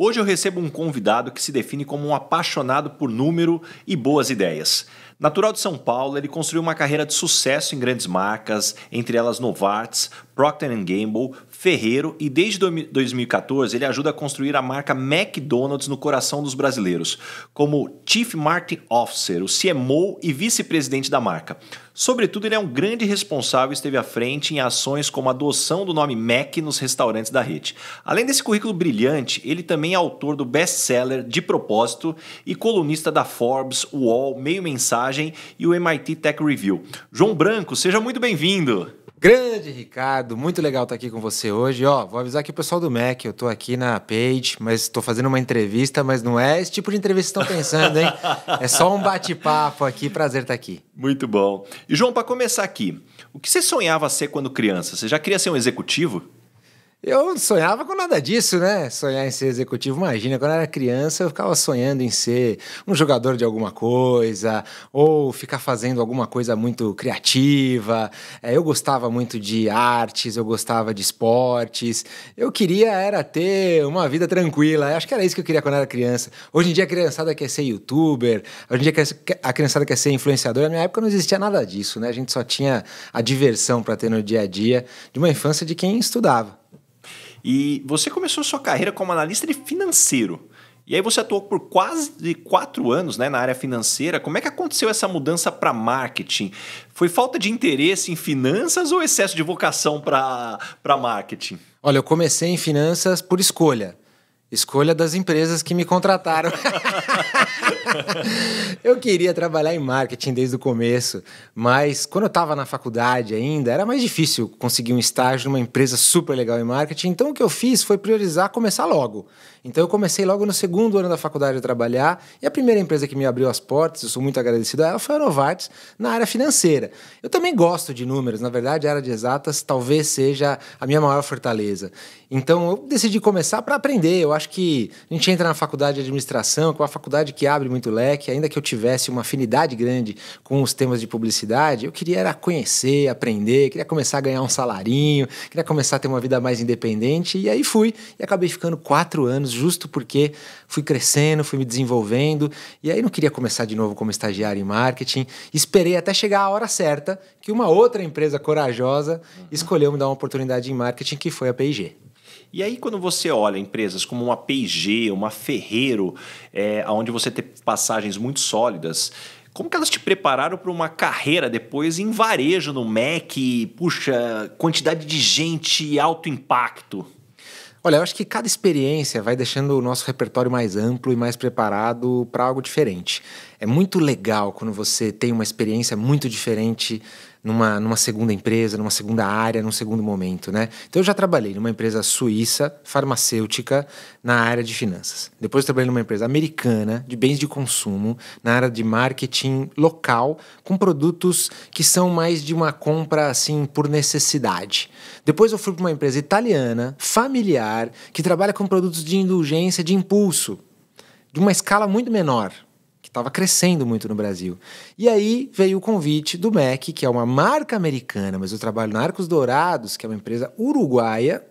Hoje eu recebo um convidado que se define como um apaixonado por número e boas ideias. Natural de São Paulo, ele construiu uma carreira de sucesso em grandes marcas, entre elas Novartis, Procter Gamble, ferreiro e desde 2014 ele ajuda a construir a marca McDonald's no coração dos brasileiros, como Chief Marketing Officer, o CMO e vice-presidente da marca. Sobretudo, ele é um grande responsável e esteve à frente em ações como a adoção do nome Mac nos restaurantes da rede. Além desse currículo brilhante, ele também é autor do best-seller De Propósito e colunista da Forbes, Wall, Meio Mensagem e o MIT Tech Review. João Branco, seja muito bem-vindo! Grande Ricardo, muito legal estar aqui com você hoje. Ó, vou avisar aqui o pessoal do Mac, eu estou aqui na page, mas estou fazendo uma entrevista, mas não é esse tipo de entrevista que estão pensando, hein? é só um bate-papo aqui, prazer estar aqui. Muito bom. E João, para começar aqui, o que você sonhava ser quando criança? Você já queria ser um executivo? Eu não sonhava com nada disso, né? Sonhar em ser executivo. Imagina, quando eu era criança, eu ficava sonhando em ser um jogador de alguma coisa, ou ficar fazendo alguma coisa muito criativa. É, eu gostava muito de artes, eu gostava de esportes. Eu queria era ter uma vida tranquila. Eu acho que era isso que eu queria quando eu era criança. Hoje em dia a criançada quer ser youtuber, hoje em dia a criançada quer ser influenciadora. Na minha época não existia nada disso, né? A gente só tinha a diversão para ter no dia a dia de uma infância de quem estudava. E você começou sua carreira como analista de financeiro. E aí você atuou por quase quatro anos né, na área financeira. Como é que aconteceu essa mudança para marketing? Foi falta de interesse em finanças ou excesso de vocação para marketing? Olha, eu comecei em finanças por escolha. Escolha das empresas que me contrataram. eu queria trabalhar em marketing desde o começo, mas quando eu estava na faculdade ainda, era mais difícil conseguir um estágio numa empresa super legal em marketing. Então, o que eu fiz foi priorizar começar logo. Então, eu comecei logo no segundo ano da faculdade a trabalhar, e a primeira empresa que me abriu as portas, eu sou muito agradecido a ela, foi a Novartis, na área financeira. Eu também gosto de números, na verdade, a área de exatas talvez seja a minha maior fortaleza. Então, eu decidi começar para aprender. Eu acho que a gente entra na faculdade de administração, com é uma faculdade que abre muito leque, ainda que eu tivesse uma afinidade grande com os temas de publicidade, eu queria era conhecer, aprender, queria começar a ganhar um salarinho, queria começar a ter uma vida mais independente, e aí fui, e acabei ficando quatro anos, justo porque fui crescendo, fui me desenvolvendo, e aí não queria começar de novo como estagiário em marketing, esperei até chegar a hora certa que uma outra empresa corajosa uhum. escolheu me dar uma oportunidade em marketing, que foi a P&G. E aí, quando você olha empresas como uma P&G, uma Ferreiro, é, onde você tem passagens muito sólidas, como que elas te prepararam para uma carreira depois em varejo no MEC? Puxa, quantidade de gente, alto impacto. Olha, eu acho que cada experiência vai deixando o nosso repertório mais amplo e mais preparado para algo diferente. É muito legal quando você tem uma experiência muito diferente numa, numa segunda empresa, numa segunda área, num segundo momento, né? Então eu já trabalhei numa empresa suíça, farmacêutica, na área de finanças. Depois eu trabalhei numa empresa americana de bens de consumo, na área de marketing local, com produtos que são mais de uma compra assim por necessidade. Depois eu fui para uma empresa italiana, familiar, que trabalha com produtos de indulgência, de impulso, de uma escala muito menor, que estava crescendo muito no Brasil. E aí veio o convite do MEC, que é uma marca americana, mas eu trabalho na Arcos Dourados, que é uma empresa uruguaia,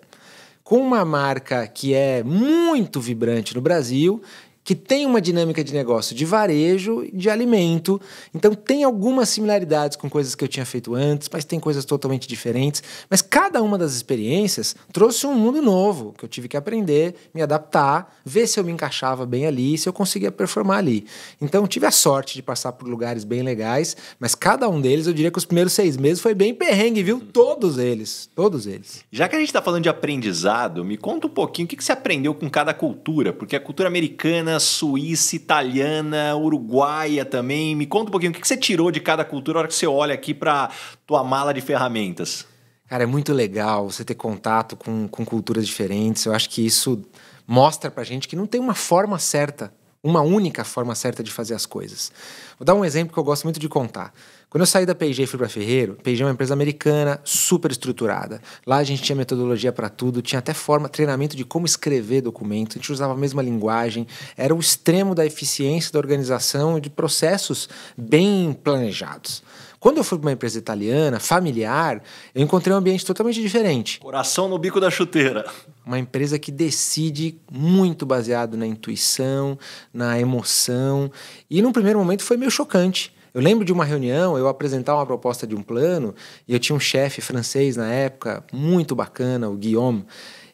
com uma marca que é muito vibrante no Brasil que tem uma dinâmica de negócio de varejo, de alimento. Então tem algumas similaridades com coisas que eu tinha feito antes, mas tem coisas totalmente diferentes. Mas cada uma das experiências trouxe um mundo novo que eu tive que aprender, me adaptar, ver se eu me encaixava bem ali, se eu conseguia performar ali. Então tive a sorte de passar por lugares bem legais, mas cada um deles, eu diria que os primeiros seis meses foi bem perrengue, viu? Uhum. Todos eles, todos eles. Já que a gente está falando de aprendizado, me conta um pouquinho o que, que você aprendeu com cada cultura, porque a cultura americana suíça, italiana, uruguaia também. Me conta um pouquinho, o que você tirou de cada cultura na hora que você olha aqui para tua mala de ferramentas? Cara, é muito legal você ter contato com, com culturas diferentes. Eu acho que isso mostra pra gente que não tem uma forma certa, uma única forma certa de fazer as coisas. Vou dar um exemplo que eu gosto muito de contar. Quando eu saí da P&G e fui para Ferreiro, P&G é uma empresa americana, super estruturada. Lá a gente tinha metodologia para tudo, tinha até forma, treinamento de como escrever documento, a gente usava a mesma linguagem, era o extremo da eficiência da organização e de processos bem planejados. Quando eu fui para uma empresa italiana, familiar, eu encontrei um ambiente totalmente diferente. Coração no bico da chuteira. Uma empresa que decide muito baseado na intuição, na emoção. E num primeiro momento foi meio chocante. Eu lembro de uma reunião, eu apresentar uma proposta de um plano, e eu tinha um chefe francês na época, muito bacana, o Guillaume,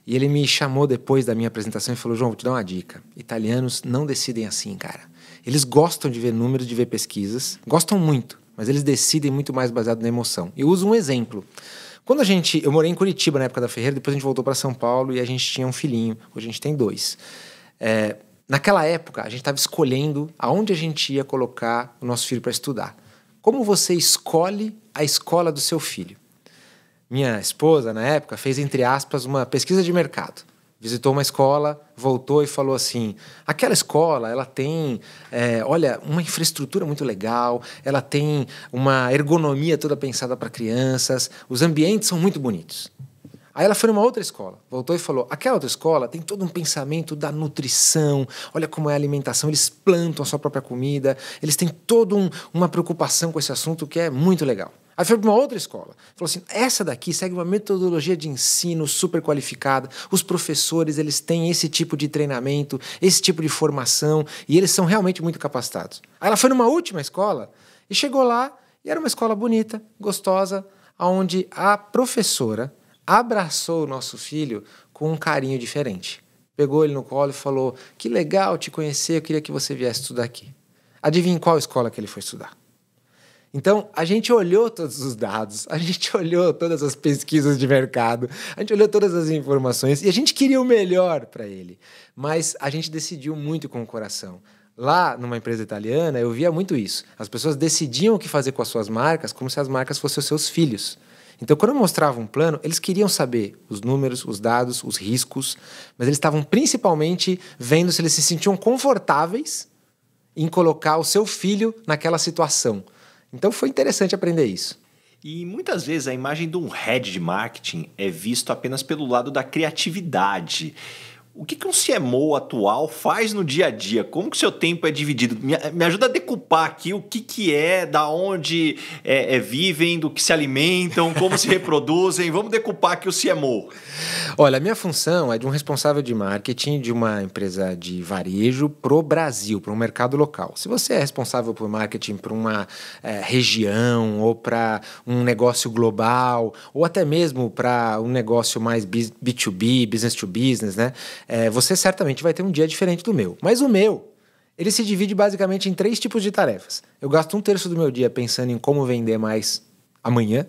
e ele me chamou depois da minha apresentação e falou: João, vou te dar uma dica. Italianos não decidem assim, cara. Eles gostam de ver números, de ver pesquisas, gostam muito, mas eles decidem muito mais baseado na emoção. Eu uso um exemplo. Quando a gente. Eu morei em Curitiba na época da Ferreira, depois a gente voltou para São Paulo e a gente tinha um filhinho. Hoje a gente tem dois. É, Naquela época, a gente estava escolhendo aonde a gente ia colocar o nosso filho para estudar. Como você escolhe a escola do seu filho? Minha esposa, na época, fez, entre aspas, uma pesquisa de mercado. Visitou uma escola, voltou e falou assim: aquela escola, ela tem, é, olha, uma infraestrutura muito legal, ela tem uma ergonomia toda pensada para crianças, os ambientes são muito bonitos. Aí ela foi numa outra escola, voltou e falou: aquela outra escola tem todo um pensamento da nutrição, olha como é a alimentação, eles plantam a sua própria comida, eles têm toda um, uma preocupação com esse assunto que é muito legal. Aí foi para uma outra escola. Falou assim: essa daqui segue uma metodologia de ensino super qualificada. Os professores eles têm esse tipo de treinamento, esse tipo de formação e eles são realmente muito capacitados. Aí ela foi numa última escola e chegou lá e era uma escola bonita, gostosa, onde a professora abraçou o nosso filho com um carinho diferente. Pegou ele no colo e falou: Que legal te conhecer, eu queria que você viesse estudar aqui. Adivinha qual escola que ele foi estudar? Então, a gente olhou todos os dados, a gente olhou todas as pesquisas de mercado, a gente olhou todas as informações e a gente queria o melhor para ele. Mas a gente decidiu muito com o coração. Lá numa empresa italiana, eu via muito isso. As pessoas decidiam o que fazer com as suas marcas como se as marcas fossem os seus filhos. Então, quando eu mostrava um plano, eles queriam saber os números, os dados, os riscos, mas eles estavam principalmente vendo se eles se sentiam confortáveis em colocar o seu filho naquela situação. Então, foi interessante aprender isso. E muitas vezes a imagem de um head de marketing é visto apenas pelo lado da criatividade. O que, que um CMO atual faz no dia a dia? Como que o seu tempo é dividido? Me, me ajuda a decupar aqui o que, que é, da onde é, é, vivem, do que se alimentam, como se reproduzem. Vamos decupar aqui o CMO. Olha, a minha função é de um responsável de marketing de uma empresa de varejo para o Brasil, para o um mercado local. Se você é responsável por marketing para uma é, região ou para um negócio global ou até mesmo para um negócio mais B2B, business to business, né? É, você certamente vai ter um dia diferente do meu, mas o meu ele se divide basicamente em três tipos de tarefas. Eu gasto um terço do meu dia pensando em como vender mais amanhã,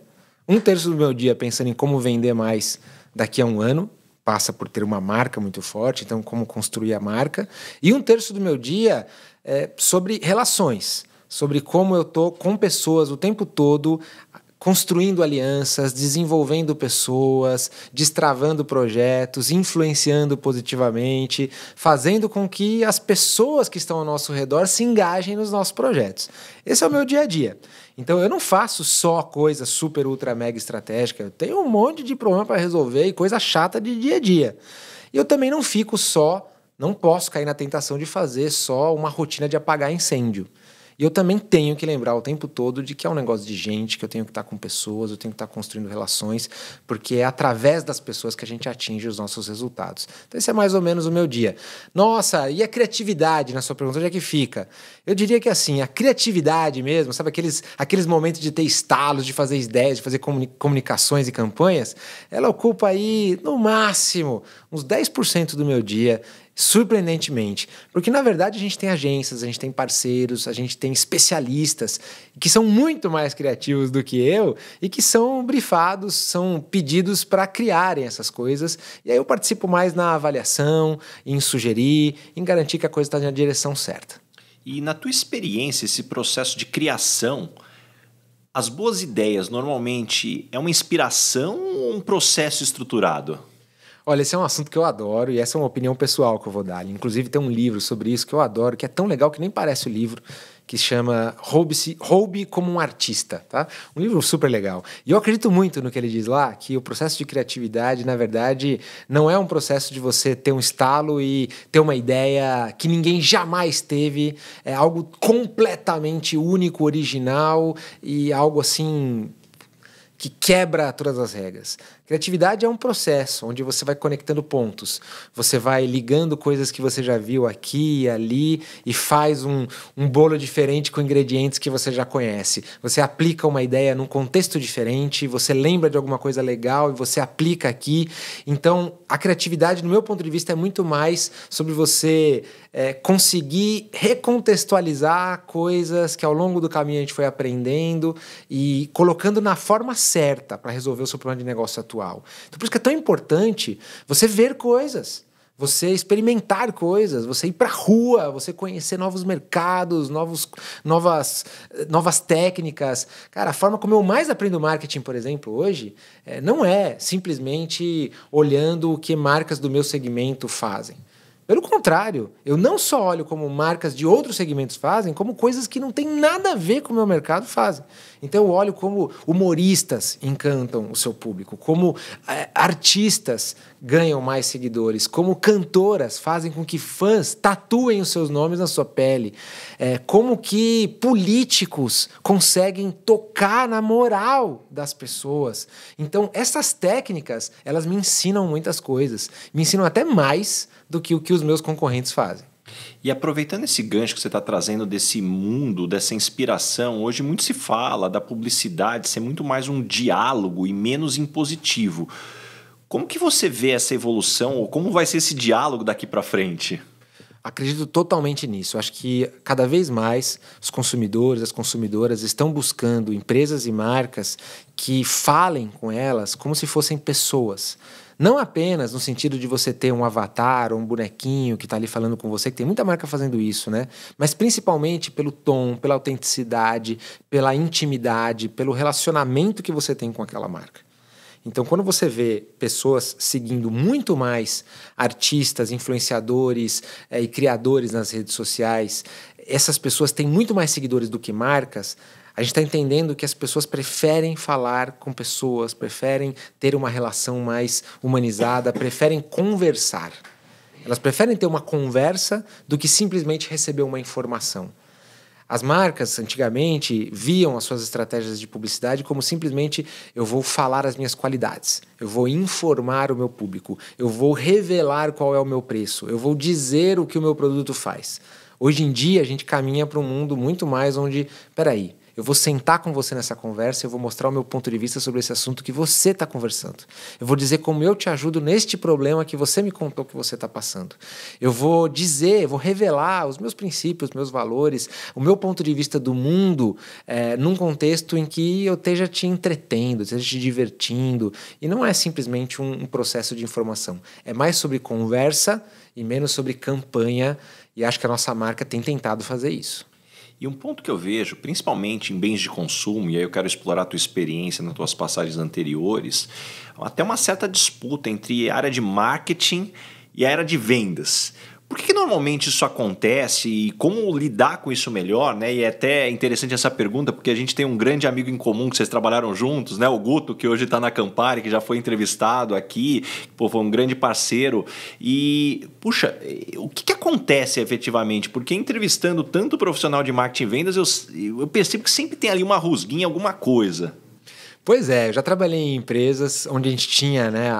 um terço do meu dia pensando em como vender mais daqui a um ano, passa por ter uma marca muito forte, então como construir a marca, e um terço do meu dia é sobre relações, sobre como eu tô com pessoas o tempo todo construindo alianças, desenvolvendo pessoas, destravando projetos, influenciando positivamente, fazendo com que as pessoas que estão ao nosso redor se engajem nos nossos projetos. Esse é o meu dia a dia. Então eu não faço só coisa super ultra mega estratégica, eu tenho um monte de problema para resolver e coisa chata de dia a dia. E eu também não fico só, não posso cair na tentação de fazer só uma rotina de apagar incêndio. E eu também tenho que lembrar o tempo todo de que é um negócio de gente, que eu tenho que estar com pessoas, eu tenho que estar construindo relações, porque é através das pessoas que a gente atinge os nossos resultados. Então, esse é mais ou menos o meu dia. Nossa, e a criatividade, na sua pergunta, onde é que fica? Eu diria que assim, a criatividade mesmo, sabe, aqueles, aqueles momentos de ter estalos, de fazer ideias, de fazer comuni comunicações e campanhas, ela ocupa aí, no máximo, uns 10% do meu dia surpreendentemente. Porque, na verdade, a gente tem agências, a gente tem parceiros, a gente tem especialistas que são muito mais criativos do que eu e que são brifados, são pedidos para criarem essas coisas. E aí eu participo mais na avaliação, em sugerir, em garantir que a coisa está na direção certa. E na tua experiência, esse processo de criação, as boas ideias normalmente é uma inspiração ou um processo estruturado? Olha, esse é um assunto que eu adoro e essa é uma opinião pessoal que eu vou dar. Inclusive, tem um livro sobre isso que eu adoro, que é tão legal que nem parece o livro, que chama Roube-se, Roube como um Artista, tá? Um livro super legal. E eu acredito muito no que ele diz lá, que o processo de criatividade, na verdade, não é um processo de você ter um estalo e ter uma ideia que ninguém jamais teve, é algo completamente único, original e algo assim que quebra todas as regras. Criatividade é um processo onde você vai conectando pontos, você vai ligando coisas que você já viu aqui e ali e faz um, um bolo diferente com ingredientes que você já conhece. Você aplica uma ideia num contexto diferente, você lembra de alguma coisa legal e você aplica aqui. Então, a criatividade, no meu ponto de vista, é muito mais sobre você é, conseguir recontextualizar coisas que ao longo do caminho a gente foi aprendendo e colocando na forma certa para resolver o seu problema de negócio atual então, por isso que é tão importante você ver coisas, você experimentar coisas, você ir para a rua, você conhecer novos mercados, novos, novas, novas técnicas. Cara, a forma como eu mais aprendo marketing, por exemplo, hoje, é, não é simplesmente olhando o que marcas do meu segmento fazem. Pelo contrário, eu não só olho como marcas de outros segmentos fazem, como coisas que não têm nada a ver com o meu mercado fazem. Então eu olho como humoristas encantam o seu público, como é, artistas ganham mais seguidores, como cantoras fazem com que fãs tatuem os seus nomes na sua pele, é, como que políticos conseguem tocar na moral das pessoas. Então essas técnicas, elas me ensinam muitas coisas, me ensinam até mais do que o que os meus concorrentes fazem. E aproveitando esse gancho que você está trazendo desse mundo, dessa inspiração, hoje muito se fala da publicidade ser muito mais um diálogo e menos impositivo. Como que você vê essa evolução ou como vai ser esse diálogo daqui para frente? acredito totalmente nisso. Acho que cada vez mais os consumidores, as consumidoras estão buscando empresas e marcas que falem com elas como se fossem pessoas. Não apenas no sentido de você ter um avatar ou um bonequinho que está ali falando com você, que tem muita marca fazendo isso, né? Mas principalmente pelo tom, pela autenticidade, pela intimidade, pelo relacionamento que você tem com aquela marca. Então, quando você vê pessoas seguindo muito mais artistas, influenciadores é, e criadores nas redes sociais, essas pessoas têm muito mais seguidores do que marcas. A gente está entendendo que as pessoas preferem falar com pessoas, preferem ter uma relação mais humanizada, preferem conversar. Elas preferem ter uma conversa do que simplesmente receber uma informação. As marcas antigamente viam as suas estratégias de publicidade como simplesmente eu vou falar as minhas qualidades, eu vou informar o meu público, eu vou revelar qual é o meu preço, eu vou dizer o que o meu produto faz. Hoje em dia a gente caminha para um mundo muito mais onde, peraí, eu vou sentar com você nessa conversa, eu vou mostrar o meu ponto de vista sobre esse assunto que você está conversando. Eu vou dizer como eu te ajudo neste problema que você me contou que você está passando. Eu vou dizer, vou revelar os meus princípios, os meus valores, o meu ponto de vista do mundo é, num contexto em que eu esteja te entretendo, esteja te divertindo. E não é simplesmente um, um processo de informação. É mais sobre conversa e menos sobre campanha. E acho que a nossa marca tem tentado fazer isso. E um ponto que eu vejo, principalmente em bens de consumo, e aí eu quero explorar a tua experiência nas tuas passagens anteriores, até uma certa disputa entre a área de marketing e a área de vendas. Por que, que, normalmente isso acontece e como lidar com isso melhor, né? E é até interessante essa pergunta, porque a gente tem um grande amigo em comum que vocês trabalharam juntos, né? O Guto, que hoje está na Campari, que já foi entrevistado aqui, pô, foi um grande parceiro. E, puxa, eh, o que, que acontece efetivamente? Porque entrevistando tanto profissional de marketing e vendas, eu, eu percebo que sempre tem ali uma rusguinha, alguma coisa. Pois é, eu já trabalhei em empresas onde a gente tinha né,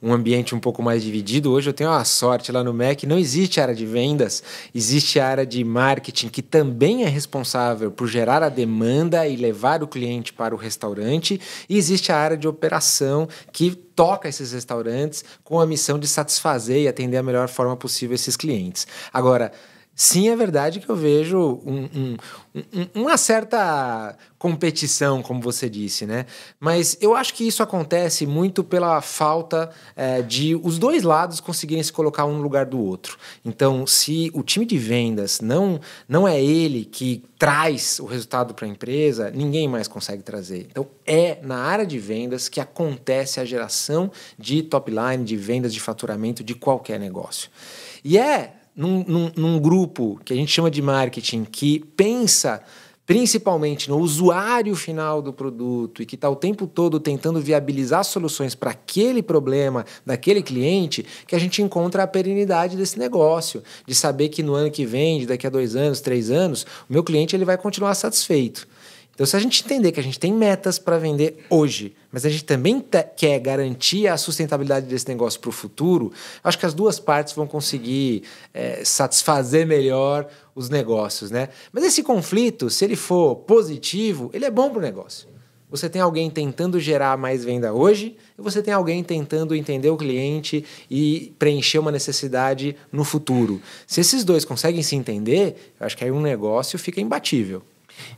um ambiente um pouco mais dividido. Hoje eu tenho a sorte lá no MEC, não existe área de vendas, existe a área de marketing que também é responsável por gerar a demanda e levar o cliente para o restaurante, e existe a área de operação que toca esses restaurantes com a missão de satisfazer e atender a melhor forma possível esses clientes. Agora, Sim, é verdade que eu vejo um, um, um, uma certa competição, como você disse, né? Mas eu acho que isso acontece muito pela falta é, de os dois lados conseguirem se colocar um no lugar do outro. Então, se o time de vendas não, não é ele que traz o resultado para a empresa, ninguém mais consegue trazer. Então, é na área de vendas que acontece a geração de top line, de vendas, de faturamento de qualquer negócio. E é num, num, num grupo que a gente chama de marketing, que pensa principalmente no usuário final do produto e que está o tempo todo tentando viabilizar soluções para aquele problema daquele cliente, que a gente encontra a perenidade desse negócio, de saber que no ano que vem, daqui a dois anos, três anos, o meu cliente ele vai continuar satisfeito. Então, se a gente entender que a gente tem metas para vender hoje, mas a gente também tá, quer garantir a sustentabilidade desse negócio para o futuro, acho que as duas partes vão conseguir é, satisfazer melhor os negócios, né? Mas esse conflito, se ele for positivo, ele é bom para o negócio. Você tem alguém tentando gerar mais venda hoje e você tem alguém tentando entender o cliente e preencher uma necessidade no futuro. Se esses dois conseguem se entender, acho que aí um negócio fica imbatível.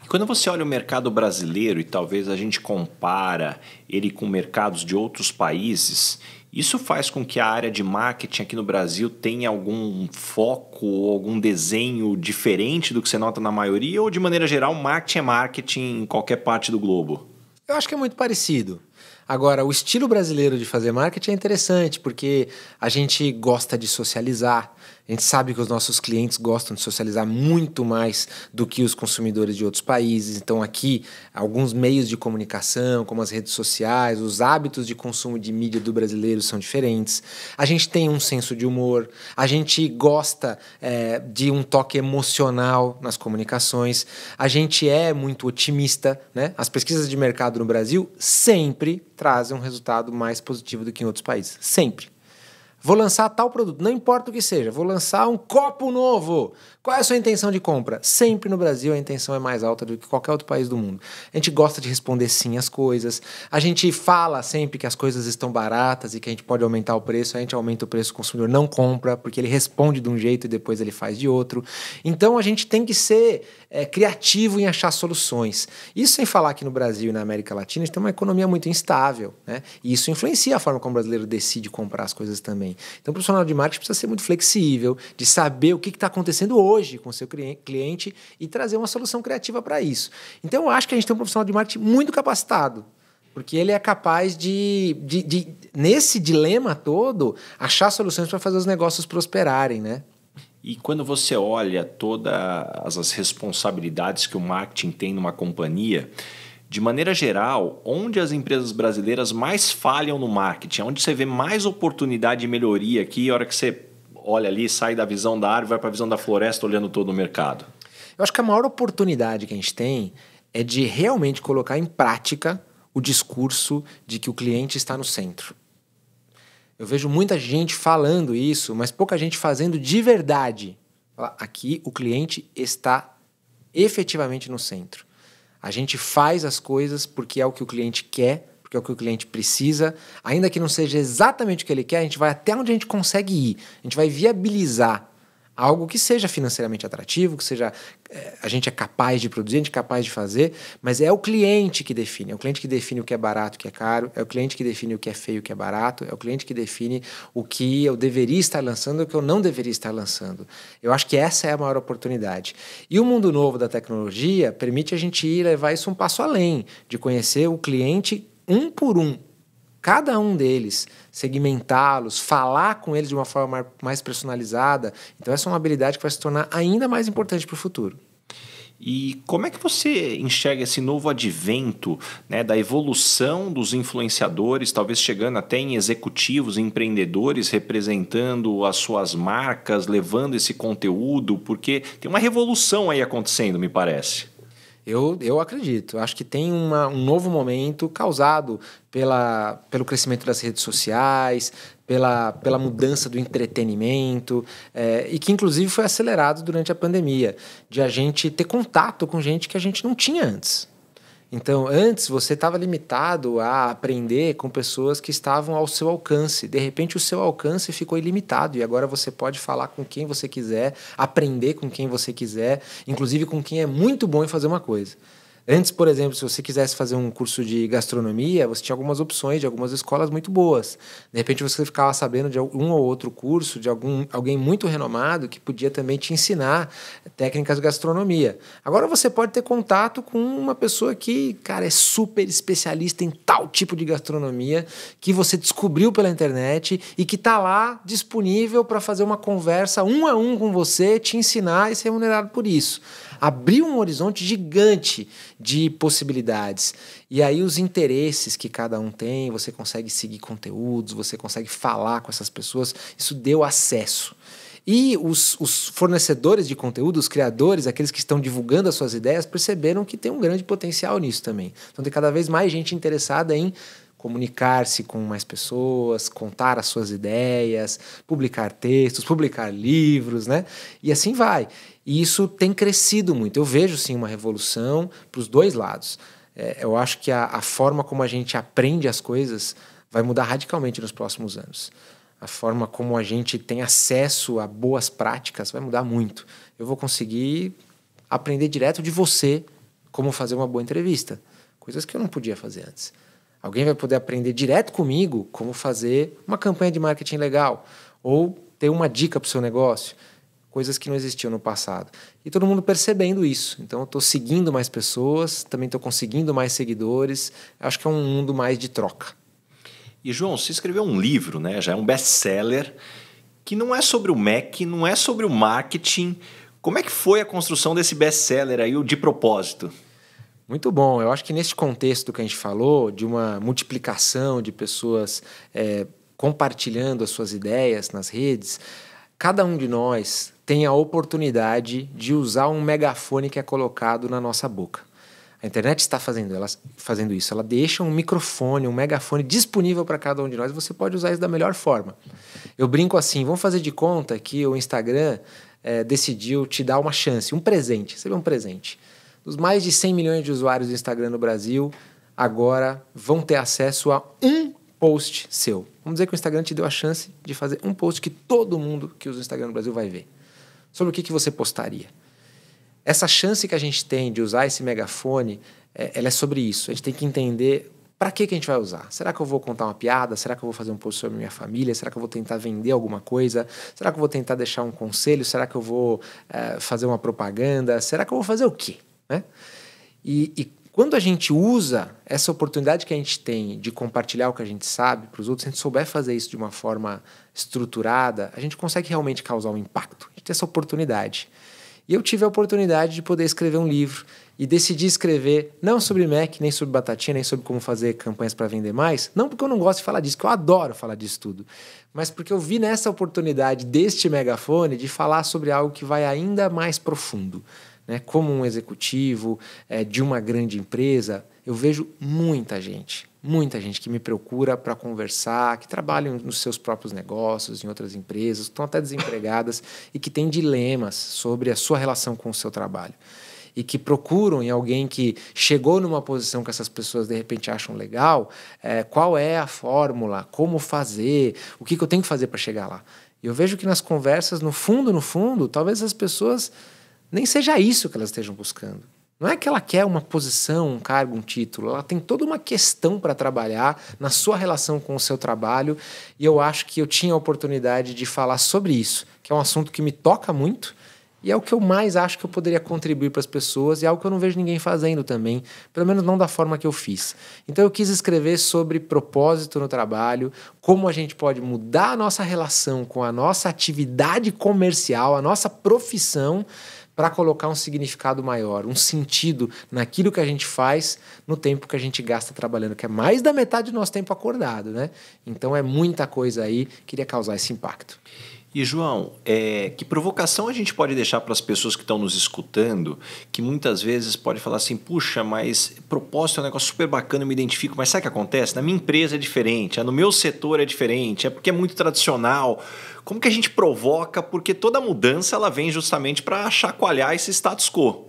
E quando você olha o mercado brasileiro e talvez a gente compara ele com mercados de outros países, isso faz com que a área de marketing aqui no Brasil tenha algum foco ou algum desenho diferente do que você nota na maioria, ou de maneira geral, marketing é marketing em qualquer parte do globo? Eu acho que é muito parecido. Agora, o estilo brasileiro de fazer marketing é interessante porque a gente gosta de socializar, a gente sabe que os nossos clientes gostam de socializar muito mais do que os consumidores de outros países. Então, aqui, alguns meios de comunicação, como as redes sociais, os hábitos de consumo de mídia do brasileiro são diferentes. A gente tem um senso de humor, a gente gosta é, de um toque emocional nas comunicações, a gente é muito otimista. Né? As pesquisas de mercado no Brasil sempre trazem um resultado mais positivo do que em outros países. Sempre. Vou lançar tal produto, não importa o que seja, vou lançar um copo novo. Qual é a sua intenção de compra? Sempre no Brasil a intenção é mais alta do que qualquer outro país do mundo. A gente gosta de responder sim às coisas. A gente fala sempre que as coisas estão baratas e que a gente pode aumentar o preço, a gente aumenta o preço, o consumidor não compra, porque ele responde de um jeito e depois ele faz de outro. Então a gente tem que ser é, criativo em achar soluções. Isso sem falar que no Brasil e na América Latina a gente tem uma economia muito instável, né? E isso influencia a forma como o brasileiro decide comprar as coisas também. Então, o profissional de marketing precisa ser muito flexível, de saber o que está acontecendo hoje com o seu cliente e trazer uma solução criativa para isso. Então, eu acho que a gente tem um profissional de marketing muito capacitado, porque ele é capaz de, de, de nesse dilema todo, achar soluções para fazer os negócios prosperarem, né? E quando você olha todas as responsabilidades que o marketing tem numa companhia, de maneira geral, onde as empresas brasileiras mais falham no marketing, onde você vê mais oportunidade de melhoria aqui, a hora que você olha ali, sai da visão da árvore, vai para a visão da floresta, olhando todo o mercado? Eu acho que a maior oportunidade que a gente tem é de realmente colocar em prática o discurso de que o cliente está no centro. Eu vejo muita gente falando isso, mas pouca gente fazendo de verdade. Aqui o cliente está efetivamente no centro. A gente faz as coisas porque é o que o cliente quer, porque é o que o cliente precisa. Ainda que não seja exatamente o que ele quer, a gente vai até onde a gente consegue ir. A gente vai viabilizar algo que seja financeiramente atrativo, que seja é, a gente é capaz de produzir, a gente é capaz de fazer, mas é o cliente que define, é o cliente que define o que é barato, o que é caro, é o cliente que define o que é feio, o que é barato, é o cliente que define o que eu deveria estar lançando e o que eu não deveria estar lançando. Eu acho que essa é a maior oportunidade. E o mundo novo da tecnologia permite a gente ir levar isso um passo além, de conhecer o cliente um por um, cada um deles, segmentá-los, falar com eles de uma forma mais personalizada. Então, essa é uma habilidade que vai se tornar ainda mais importante para o futuro. E como é que você enxerga esse novo advento né, da evolução dos influenciadores, talvez chegando até em executivos, empreendedores representando as suas marcas, levando esse conteúdo? Porque tem uma revolução aí acontecendo, me parece. Eu, eu acredito. Acho que tem uma, um novo momento causado pela, pelo crescimento das redes sociais, pela, pela mudança do entretenimento, é, e que inclusive foi acelerado durante a pandemia, de a gente ter contato com gente que a gente não tinha antes. Então, antes você estava limitado a aprender com pessoas que estavam ao seu alcance. De repente, o seu alcance ficou ilimitado e agora você pode falar com quem você quiser, aprender com quem você quiser, inclusive com quem é muito bom em fazer uma coisa. Antes, por exemplo, se você quisesse fazer um curso de gastronomia, você tinha algumas opções de algumas escolas muito boas. De repente você ficava sabendo de um ou outro curso de algum, alguém muito renomado que podia também te ensinar técnicas de gastronomia. Agora você pode ter contato com uma pessoa que, cara, é super especialista em tal tipo de gastronomia que você descobriu pela internet e que está lá disponível para fazer uma conversa um a um com você, te ensinar e ser remunerado por isso abriu um horizonte gigante de possibilidades. E aí os interesses que cada um tem, você consegue seguir conteúdos, você consegue falar com essas pessoas, isso deu acesso. E os, os, fornecedores de conteúdo, os criadores, aqueles que estão divulgando as suas ideias, perceberam que tem um grande potencial nisso também. Então tem cada vez mais gente interessada em comunicar-se com mais pessoas, contar as suas ideias, publicar textos, publicar livros, né? E assim vai. E isso tem crescido muito. Eu vejo, sim, uma revolução para os dois lados. É, eu acho que a, a forma como a gente aprende as coisas vai mudar radicalmente nos próximos anos. A forma como a gente tem acesso a boas práticas vai mudar muito. Eu vou conseguir aprender direto de você como fazer uma boa entrevista, coisas que eu não podia fazer antes. Alguém vai poder aprender direto comigo como fazer uma campanha de marketing legal ou ter uma dica para o seu negócio coisas que não existiam no passado. E todo mundo percebendo isso. Então, eu estou seguindo mais pessoas, também estou conseguindo mais seguidores. Acho que é um mundo mais de troca. E, João, você escreveu um livro, né? já é um best-seller, que não é sobre o Mac, não é sobre o marketing. Como é que foi a construção desse best-seller aí, o de propósito? Muito bom. Eu acho que nesse contexto que a gente falou, de uma multiplicação de pessoas é, compartilhando as suas ideias nas redes, cada um de nós tem a oportunidade de usar um megafone que é colocado na nossa boca. A internet está fazendo, ela, fazendo isso. Ela deixa um microfone, um megafone disponível para cada um de nós. Você pode usar isso da melhor forma. Eu brinco assim: vamos fazer de conta que o Instagram é, decidiu te dar uma chance, um presente. Seria um presente. Dos mais de 100 milhões de usuários do Instagram no Brasil, agora vão ter acesso a um post seu. Vamos dizer que o Instagram te deu a chance de fazer um post que todo mundo que usa o Instagram no Brasil vai ver sobre o que, que você postaria. Essa chance que a gente tem de usar esse megafone, é, ela é sobre isso. A gente tem que entender para que, que a gente vai usar? Será que eu vou contar uma piada? Será que eu vou fazer um post sobre minha família? Será que eu vou tentar vender alguma coisa? Será que eu vou tentar deixar um conselho? Será que eu vou é, fazer uma propaganda? Será que eu vou fazer o quê? Né? E, e quando a gente usa essa oportunidade que a gente tem de compartilhar o que a gente sabe para os outros, se a gente souber fazer isso de uma forma estruturada, a gente consegue realmente causar um impacto ter essa oportunidade. E eu tive a oportunidade de poder escrever um livro e decidi escrever não sobre Mac, nem sobre batatinha, nem sobre como fazer campanhas para vender mais, não porque eu não gosto de falar disso, que eu adoro falar disso tudo, mas porque eu vi nessa oportunidade deste megafone de falar sobre algo que vai ainda mais profundo, né? Como um executivo é, de uma grande empresa, eu vejo muita gente muita gente que me procura para conversar, que trabalham nos seus próprios negócios, em outras empresas, estão até desempregadas e que têm dilemas sobre a sua relação com o seu trabalho. E que procuram em alguém que chegou numa posição que essas pessoas de repente acham legal, é, qual é a fórmula, como fazer, o que, que eu tenho que fazer para chegar lá. E eu vejo que nas conversas, no fundo, no fundo, talvez as pessoas nem seja isso que elas estejam buscando não é que ela quer uma posição, um cargo, um título. Ela tem toda uma questão para trabalhar na sua relação com o seu trabalho. E eu acho que eu tinha a oportunidade de falar sobre isso, que é um assunto que me toca muito. E é o que eu mais acho que eu poderia contribuir para as pessoas, e é algo que eu não vejo ninguém fazendo também, pelo menos não da forma que eu fiz. Então eu quis escrever sobre propósito no trabalho, como a gente pode mudar a nossa relação com a nossa atividade comercial, a nossa profissão, para colocar um significado maior, um sentido naquilo que a gente faz no tempo que a gente gasta trabalhando, que é mais da metade do nosso tempo acordado, né? Então é muita coisa aí que iria causar esse impacto. E João, é, que provocação a gente pode deixar para as pessoas que estão nos escutando, que muitas vezes pode falar assim, puxa, mas propósito é um negócio super bacana, eu me identifico, mas sabe o que acontece? Na minha empresa é diferente, no meu setor é diferente, é porque é muito tradicional. Como que a gente provoca? Porque toda mudança ela vem justamente para chacoalhar esse status quo.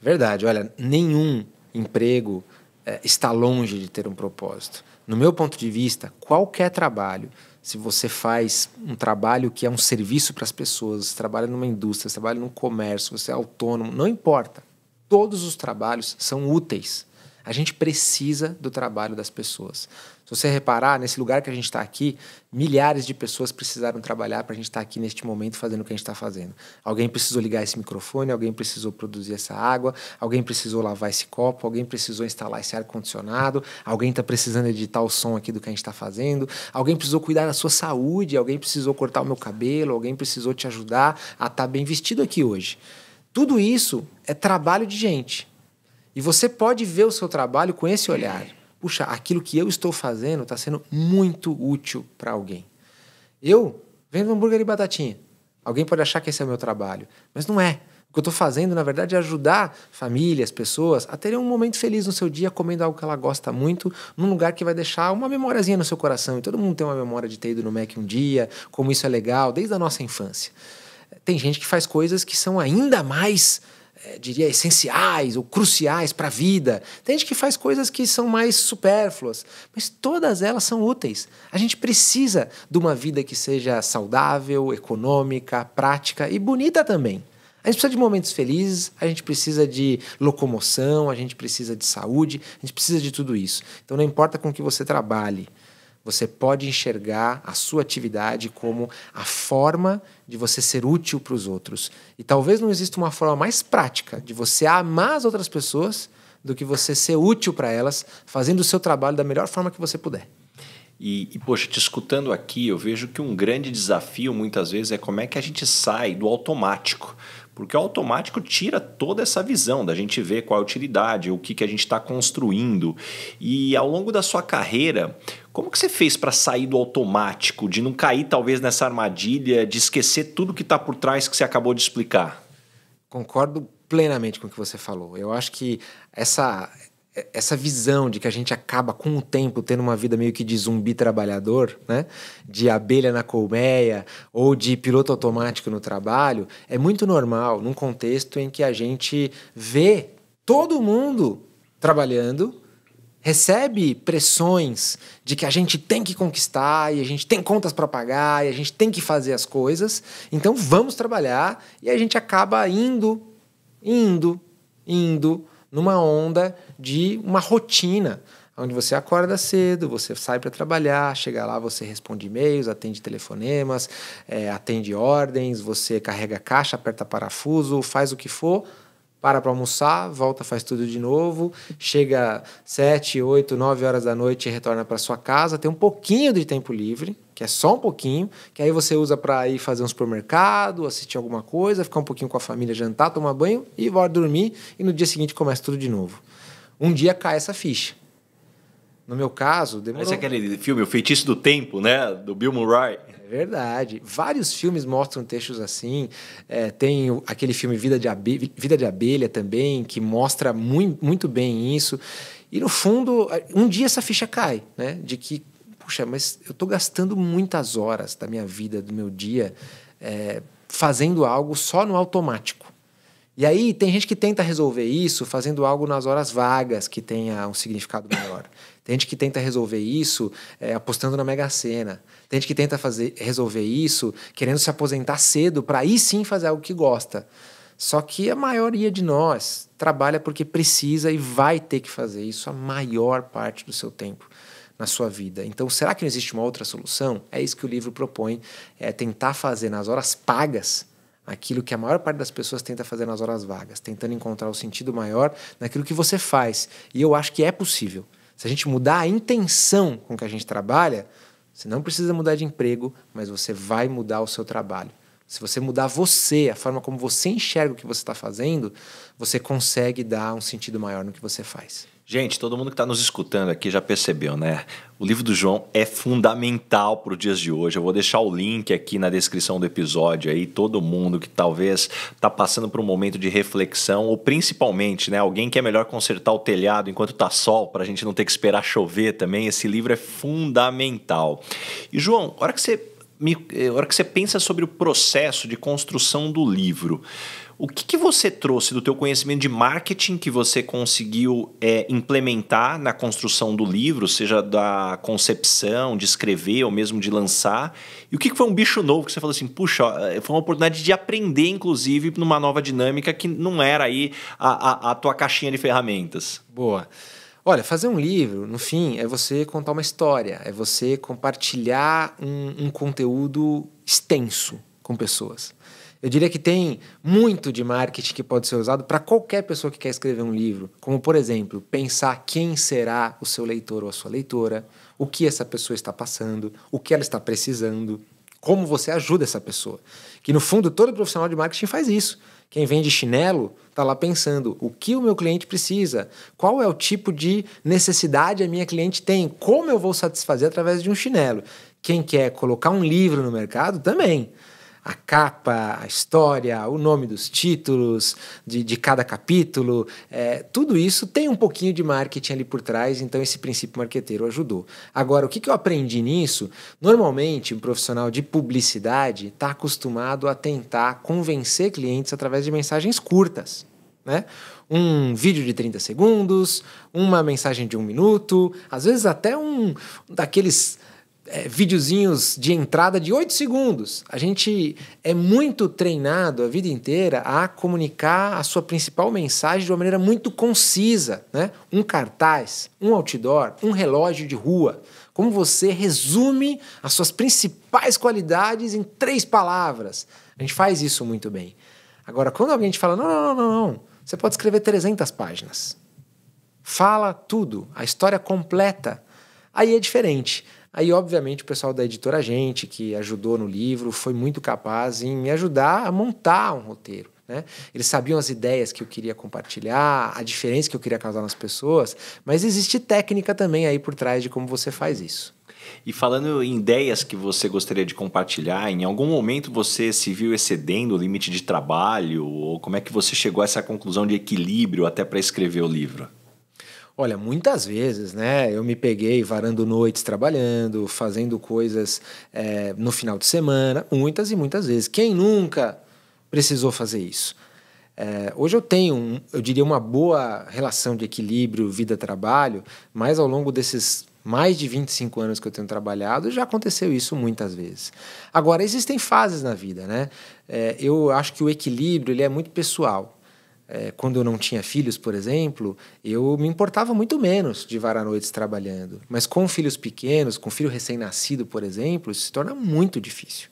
Verdade. Olha, nenhum emprego é, está longe de ter um propósito. No meu ponto de vista, qualquer trabalho, se você faz um trabalho que é um serviço para as pessoas, você trabalha numa indústria, você trabalha num comércio, você é autônomo, não importa. Todos os trabalhos são úteis. A gente precisa do trabalho das pessoas. Se você reparar, nesse lugar que a gente está aqui, milhares de pessoas precisaram trabalhar para a gente estar tá aqui neste momento fazendo o que a gente está fazendo. Alguém precisou ligar esse microfone, alguém precisou produzir essa água, alguém precisou lavar esse copo, alguém precisou instalar esse ar-condicionado, alguém está precisando editar o som aqui do que a gente está fazendo, alguém precisou cuidar da sua saúde, alguém precisou cortar o meu cabelo, alguém precisou te ajudar a estar tá bem vestido aqui hoje. Tudo isso é trabalho de gente. E você pode ver o seu trabalho com esse olhar. Puxa, aquilo que eu estou fazendo está sendo muito útil para alguém. Eu vendo hambúrguer e batatinha. Alguém pode achar que esse é o meu trabalho, mas não é. O que eu estou fazendo, na verdade, é ajudar famílias, pessoas a terem um momento feliz no seu dia comendo algo que ela gosta muito, num lugar que vai deixar uma memóriazinha no seu coração. E todo mundo tem uma memória de ter ido no Mac um dia, como isso é legal, desde a nossa infância. Tem gente que faz coisas que são ainda mais eh, diria, essenciais ou cruciais para a vida. Tem gente que faz coisas que são mais supérfluas, mas todas elas são úteis. A gente precisa de uma vida que seja saudável, econômica, prática e bonita também. A gente precisa de momentos felizes, a gente precisa de locomoção, a gente precisa de saúde, a gente precisa de tudo isso. Então não importa com que você trabalhe, você pode enxergar a sua atividade como a forma de você ser útil para os outros. E talvez não exista uma forma mais prática de você amar as outras pessoas do que você ser útil para elas, fazendo o seu trabalho da melhor forma que você puder. E, e, poxa, te escutando aqui, eu vejo que um grande desafio muitas vezes é como é que a gente sai do automático. Porque o automático tira toda essa visão da gente ver qual é a utilidade, o que, que a gente está construindo. E ao longo da sua carreira, como que você fez para sair do automático, de não cair talvez nessa armadilha, de esquecer tudo que está por trás que você acabou de explicar? Concordo plenamente com o que você falou. Eu acho que essa essa visão de que a gente acaba com o tempo tendo uma vida meio que de zumbi trabalhador, né? De abelha na colmeia ou de piloto automático no trabalho, é muito normal num contexto em que a gente vê todo mundo trabalhando, recebe pressões de que a gente tem que conquistar e a gente tem contas para pagar e a gente tem que fazer as coisas, então vamos trabalhar e a gente acaba indo, indo, indo numa onda de uma rotina, onde você acorda cedo, você sai para trabalhar, chega lá, você responde e-mails, atende telefonemas, é, atende ordens, você carrega caixa, aperta parafuso, faz o que for para para almoçar, volta, faz tudo de novo, chega 7, 8, 9 horas da noite e retorna para sua casa, tem um pouquinho de tempo livre, que é só um pouquinho, que aí você usa para ir fazer um supermercado, assistir alguma coisa, ficar um pouquinho com a família, jantar, tomar banho e bora dormir e no dia seguinte começa tudo de novo. Um dia cai essa ficha. No meu caso, demorou. Esse é aquele filme, O Feitiço do Tempo, né? Do Bill Murray. É verdade. Vários filmes mostram textos assim. É, tem aquele filme Vida de, Abelha, Vida de Abelha também, que mostra muito, muito bem isso. E no fundo, é, um dia essa ficha cai, né? De que, puxa, mas eu estou gastando muitas horas da minha vida, do meu dia, é, fazendo algo só no automático. E aí tem gente que tenta resolver isso fazendo algo nas horas vagas que tenha um significado maior. Tem gente que tenta resolver isso é, apostando na Mega Sena. Tem gente que tenta fazer, resolver isso querendo se aposentar cedo para aí sim fazer algo que gosta. Só que a maioria de nós trabalha porque precisa e vai ter que fazer isso a maior parte do seu tempo na sua vida. Então, será que não existe uma outra solução? É isso que o livro propõe, é tentar fazer nas horas pagas aquilo que a maior parte das pessoas tenta fazer nas horas vagas, tentando encontrar o um sentido maior naquilo que você faz. E eu acho que é possível. Se a gente mudar a intenção com que a gente trabalha, você não precisa mudar de emprego, mas você vai mudar o seu trabalho. Se você mudar você, a forma como você enxerga o que você está fazendo, você consegue dar um sentido maior no que você faz. Gente, todo mundo que está nos escutando aqui já percebeu, né? O livro do João é fundamental para os dias de hoje. Eu vou deixar o link aqui na descrição do episódio aí. Todo mundo que talvez está passando por um momento de reflexão, ou principalmente, né? Alguém que é melhor consertar o telhado enquanto está sol, para a gente não ter que esperar chover também. Esse livro é fundamental. E, João, a hora que você é, a hora que você pensa sobre o processo de construção do livro, o que, que você trouxe do teu conhecimento de marketing que você conseguiu é, implementar na construção do livro, seja da concepção, de escrever ou mesmo de lançar? E o que, que foi um bicho novo que você falou assim, puxa, é, foi uma oportunidade de aprender, inclusive, numa nova dinâmica que não era aí a, a, a tua caixinha de ferramentas? Boa. Olha, fazer um livro, no fim, é você contar uma história, é você compartilhar um, um conteúdo extenso com pessoas. Eu diria que tem muito de marketing que pode ser usado para qualquer pessoa que quer escrever um livro. Como, por exemplo, pensar quem será o seu leitor ou a sua leitora, o que essa pessoa está passando, o que ela está precisando, como você ajuda essa pessoa. Que, no fundo, todo profissional de marketing faz isso. Quem vende chinelo está lá pensando o que o meu cliente precisa, qual é o tipo de necessidade a minha cliente tem, como eu vou satisfazer através de um chinelo. Quem quer colocar um livro no mercado também a capa, a história, o nome dos títulos, de, de cada capítulo, é, tudo isso tem um pouquinho de marketing ali por trás, então esse princípio marqueteiro ajudou. Agora, o que, que eu aprendi nisso? Normalmente, um profissional de publicidade está acostumado a tentar convencer clientes através de mensagens curtas. Né? um vídeo de 30 segundos, uma mensagem de um minuto, às vezes até um daqueles é, videozinhos de entrada de 8 segundos. A gente é muito treinado a vida inteira a comunicar a sua principal mensagem de uma maneira muito concisa. Né? Um cartaz, um outdoor, um relógio de rua. Como você resume as suas principais qualidades em três palavras. A gente faz isso muito bem. Agora, quando alguém te fala, não, não, não, não, você pode escrever 300 páginas. Fala tudo, a história completa. Aí é diferente. Aí, obviamente, o pessoal da editora Gente, que ajudou no livro, foi muito capaz em me ajudar a montar um roteiro. Né? Eles sabiam as ideias que eu queria compartilhar, a diferença que eu queria causar nas pessoas, mas existe técnica também aí por trás de como você faz isso. E falando em ideias que você gostaria de compartilhar, em algum momento você se viu excedendo o limite de trabalho? Ou como é que você chegou a essa conclusão de equilíbrio até para escrever o livro? Olha, muitas vezes, né? Eu me peguei varando noites trabalhando, fazendo coisas é, no final de semana, muitas e muitas vezes. Quem nunca precisou fazer isso? É, hoje eu tenho, um, eu diria, uma boa relação de equilíbrio vida-trabalho, mas ao longo desses mais de 25 anos que eu tenho trabalhado, já aconteceu isso muitas vezes. Agora, existem fases na vida, né? É, eu acho que o equilíbrio ele é muito pessoal. É, quando eu não tinha filhos, por exemplo, eu me importava muito menos de varar noites trabalhando. Mas com filhos pequenos, com filho recém-nascido, por exemplo, isso se torna muito difícil.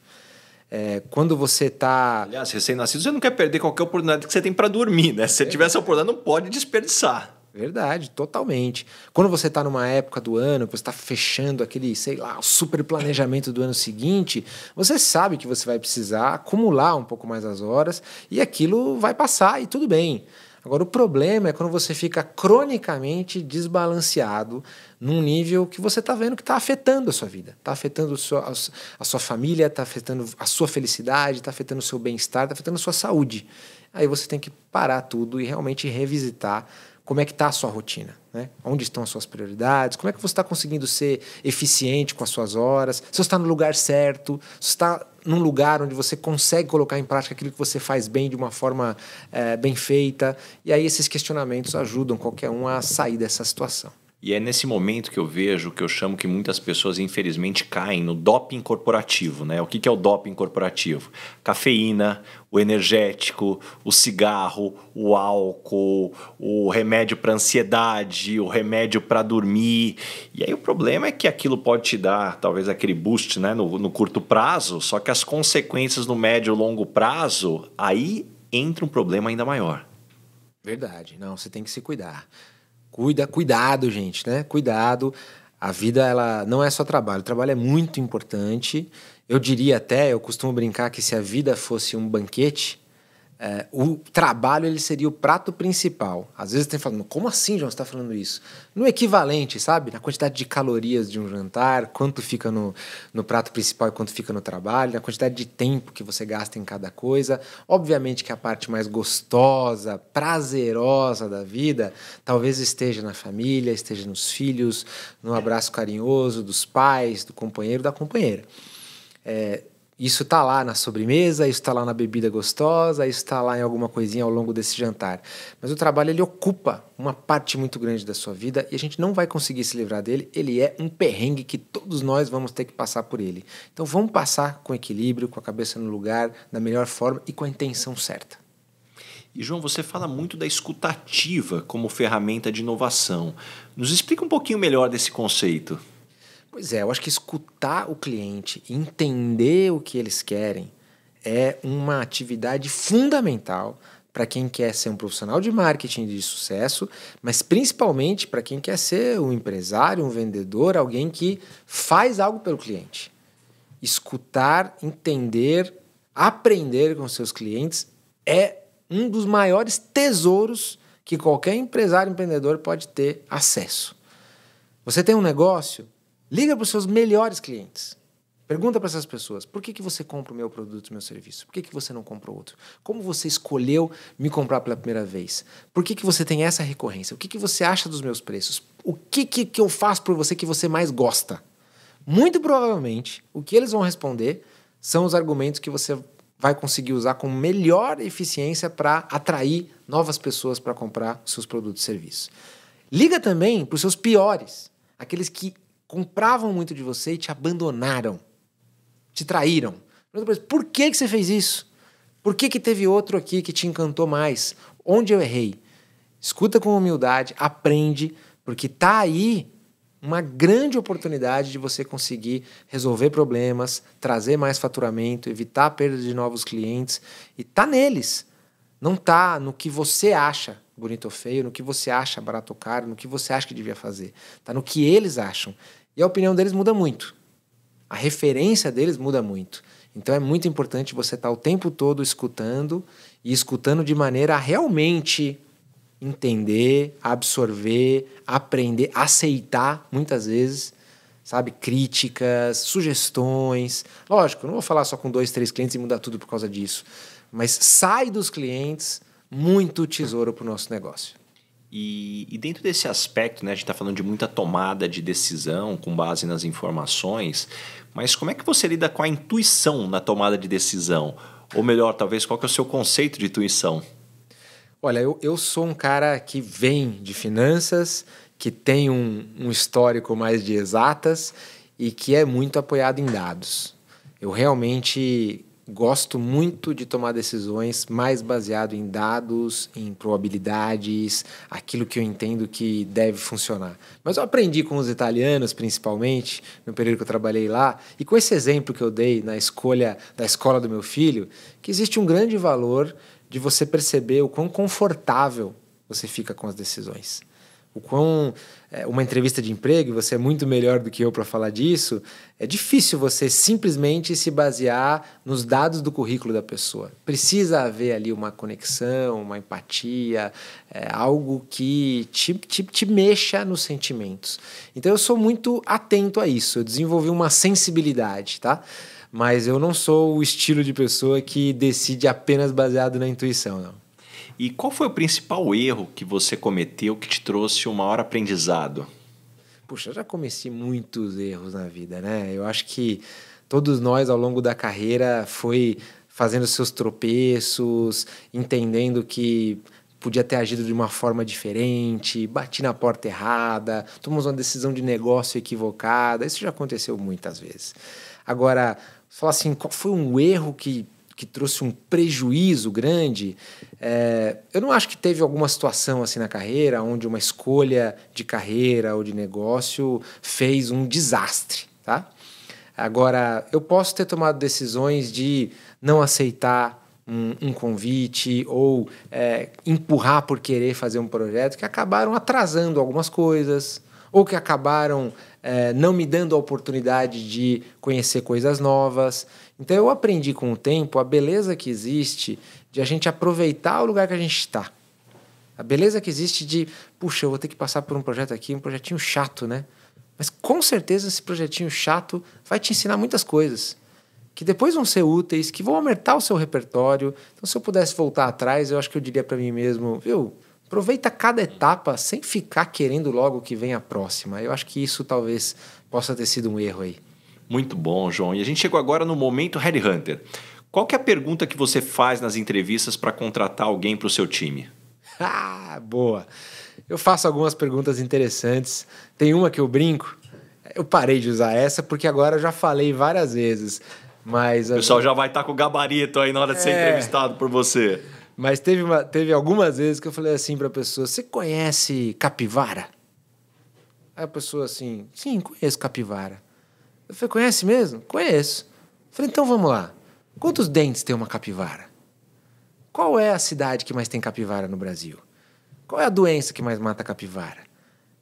É, quando você está. Aliás, recém-nascido, você não quer perder qualquer oportunidade que você tem para dormir, né? Se você é. tiver essa oportunidade, não pode desperdiçar. Verdade, totalmente. Quando você está numa época do ano, você está fechando aquele, sei lá, super planejamento do ano seguinte, você sabe que você vai precisar acumular um pouco mais as horas e aquilo vai passar e tudo bem. Agora, o problema é quando você fica cronicamente desbalanceado num nível que você está vendo que está afetando a sua vida, está afetando a sua família, está afetando a sua felicidade, está afetando o seu bem-estar, está afetando a sua saúde. Aí você tem que parar tudo e realmente revisitar como é que está a sua rotina, né? onde estão as suas prioridades, como é que você está conseguindo ser eficiente com as suas horas, se você está no lugar certo, se está num lugar onde você consegue colocar em prática aquilo que você faz bem de uma forma é, bem feita. E aí esses questionamentos ajudam qualquer um a sair dessa situação. E é nesse momento que eu vejo que eu chamo que muitas pessoas, infelizmente, caem no doping corporativo. Né? O que, que é o doping corporativo? Cafeína, o energético, o cigarro, o álcool, o remédio para ansiedade, o remédio para dormir. E aí o problema é que aquilo pode te dar talvez aquele boost né? no, no curto prazo, só que as consequências no médio e longo prazo, aí entra um problema ainda maior. Verdade, não, você tem que se cuidar. Cuida, cuidado, gente, né? Cuidado. A vida ela não é só trabalho. O trabalho é muito importante. Eu diria até, eu costumo brincar que se a vida fosse um banquete, é, o trabalho ele seria o prato principal. Às vezes tem falando, como assim, João, você está falando isso? No equivalente, sabe? Na quantidade de calorias de um jantar, quanto fica no, no prato principal e quanto fica no trabalho, na quantidade de tempo que você gasta em cada coisa. Obviamente que a parte mais gostosa, prazerosa da vida, talvez esteja na família, esteja nos filhos, no abraço carinhoso dos pais, do companheiro, da companheira. É, isso está lá na sobremesa, isso está lá na bebida gostosa, isso está lá em alguma coisinha ao longo desse jantar. Mas o trabalho ele ocupa uma parte muito grande da sua vida e a gente não vai conseguir se livrar dele. Ele é um perrengue que todos nós vamos ter que passar por ele. Então vamos passar com equilíbrio, com a cabeça no lugar, da melhor forma e com a intenção certa. E João, você fala muito da escutativa como ferramenta de inovação. Nos explica um pouquinho melhor desse conceito. Pois é, eu acho que escutar o cliente, entender o que eles querem, é uma atividade fundamental para quem quer ser um profissional de marketing de sucesso, mas principalmente para quem quer ser um empresário, um vendedor, alguém que faz algo pelo cliente. Escutar, entender, aprender com seus clientes é um dos maiores tesouros que qualquer empresário empreendedor pode ter acesso. Você tem um negócio? Liga para os seus melhores clientes. Pergunta para essas pessoas: por que, que você compra o meu produto, o meu serviço? Por que, que você não compra outro? Como você escolheu me comprar pela primeira vez? Por que, que você tem essa recorrência? O que, que você acha dos meus preços? O que, que, que eu faço por você que você mais gosta? Muito provavelmente, o que eles vão responder são os argumentos que você vai conseguir usar com melhor eficiência para atrair novas pessoas para comprar seus produtos e serviços. Liga também para os seus piores, aqueles que compravam muito de você e te abandonaram, te traíram. Por que, que você fez isso? Por que, que teve outro aqui que te encantou mais? Onde eu errei? Escuta com humildade, aprende, porque tá aí uma grande oportunidade de você conseguir resolver problemas, trazer mais faturamento, evitar a perda de novos clientes e tá neles. Não está no que você acha bonito ou feio, no que você acha barato ou caro, no que você acha que devia fazer. Está no que eles acham. E a opinião deles muda muito. A referência deles muda muito. Então é muito importante você estar tá o tempo todo escutando e escutando de maneira a realmente entender, absorver, aprender, aceitar muitas vezes, sabe, críticas, sugestões. Lógico, não vou falar só com dois, três clientes e mudar tudo por causa disso mas sai dos clientes muito tesouro para o nosso negócio. E, e, dentro desse aspecto, né, a gente está falando de muita tomada de decisão com base nas informações, mas como é que você lida com a intuição na tomada de decisão? Ou melhor, talvez, qual que é o seu conceito de intuição? Olha, eu, eu sou um cara que vem de finanças, que tem um, um histórico mais de exatas e que é muito apoiado em dados. Eu realmente gosto muito de tomar decisões mais baseado em dados, em probabilidades, aquilo que eu entendo que deve funcionar. Mas eu aprendi com os italianos, principalmente, no período que eu trabalhei lá, e com esse exemplo que eu dei na escolha da escola do meu filho, que existe um grande valor de você perceber o quão confortável você fica com as decisões. O quão é, uma entrevista de emprego, e você é muito melhor do que eu para falar disso, é difícil você simplesmente se basear nos dados do currículo da pessoa. Precisa haver ali uma conexão, uma empatia, é, algo que te, te, te mexa nos sentimentos. Então eu sou muito atento a isso, eu desenvolvi uma sensibilidade, tá? Mas eu não sou o estilo de pessoa que decide apenas baseado na intuição, não. E qual foi o principal erro que você cometeu que te trouxe o maior aprendizado? Puxa, eu já cometi muitos erros na vida, né? Eu acho que todos nós ao longo da carreira foi fazendo seus tropeços, entendendo que podia ter agido de uma forma diferente, bati na porta errada, tomamos uma decisão de negócio equivocada. Isso já aconteceu muitas vezes. Agora, falar assim, qual foi um erro que que trouxe um prejuízo grande. É, eu não acho que teve alguma situação assim na carreira onde uma escolha de carreira ou de negócio fez um desastre, tá? Agora, eu posso ter tomado decisões de não aceitar um, um, convite ou é, empurrar por querer fazer um projeto que acabaram atrasando algumas coisas ou que acabaram é, não me dando a oportunidade de conhecer coisas novas. Então eu aprendi com o tempo a beleza que existe de a gente aproveitar o lugar que a gente está. A beleza que existe de, puxa, eu vou ter que passar por um projeto aqui, um projetinho chato, né? Mas com certeza esse projetinho chato vai te ensinar muitas coisas que depois vão ser úteis, que vão aumentar o seu repertório. Então, se eu pudesse voltar atrás, eu acho que eu diria para mim mesmo, viu? Aproveita cada etapa sem ficar querendo logo que venha a próxima. Eu acho que isso talvez possa ter sido um erro aí. Muito bom, João. E a gente chegou agora no momento Headhunter. Qual que é a pergunta que você faz nas entrevistas para contratar alguém para o seu time? Ah, boa. Eu faço algumas perguntas interessantes. Tem uma que eu brinco. Eu parei de usar essa porque agora eu já falei várias vezes. Mas o pessoal já vai estar tá com o gabarito aí na hora de é... ser entrevistado por você. Mas teve, uma, teve algumas vezes que eu falei assim para a pessoa: Você conhece capivara? Aí a pessoa assim: Sim, conheço capivara. Eu falei, conhece mesmo? Conheço. Eu falei, então vamos lá. Quantos dentes tem uma capivara? Qual é a cidade que mais tem capivara no Brasil? Qual é a doença que mais mata a capivara?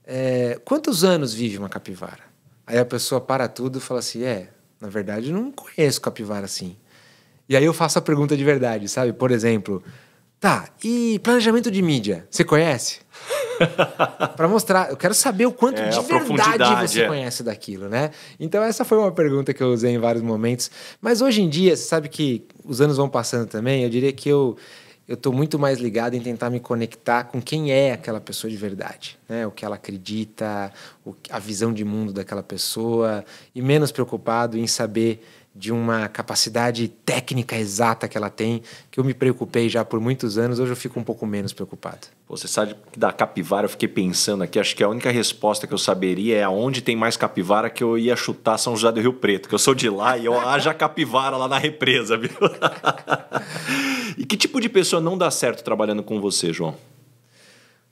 É, quantos anos vive uma capivara? Aí a pessoa para tudo e fala assim: é, na verdade eu não conheço capivara assim. E aí eu faço a pergunta de verdade, sabe? Por exemplo, tá, e planejamento de mídia, você conhece? para mostrar. Eu quero saber o quanto é, de verdade você é. conhece daquilo, né? Então, essa foi uma pergunta que eu usei em vários momentos. Mas hoje em dia, você sabe que os anos vão passando também, eu diria que eu. Eu estou muito mais ligado em tentar me conectar com quem é aquela pessoa de verdade, né? o que ela acredita, a visão de mundo daquela pessoa, e menos preocupado em saber de uma capacidade técnica exata que ela tem, que eu me preocupei já por muitos anos, hoje eu fico um pouco menos preocupado. Você sabe que da capivara eu fiquei pensando aqui, acho que a única resposta que eu saberia é aonde tem mais capivara que eu ia chutar São José do Rio Preto, que eu sou de lá e eu haja capivara lá na represa, viu? e que tipo de pessoa não dá certo trabalhando com você, João?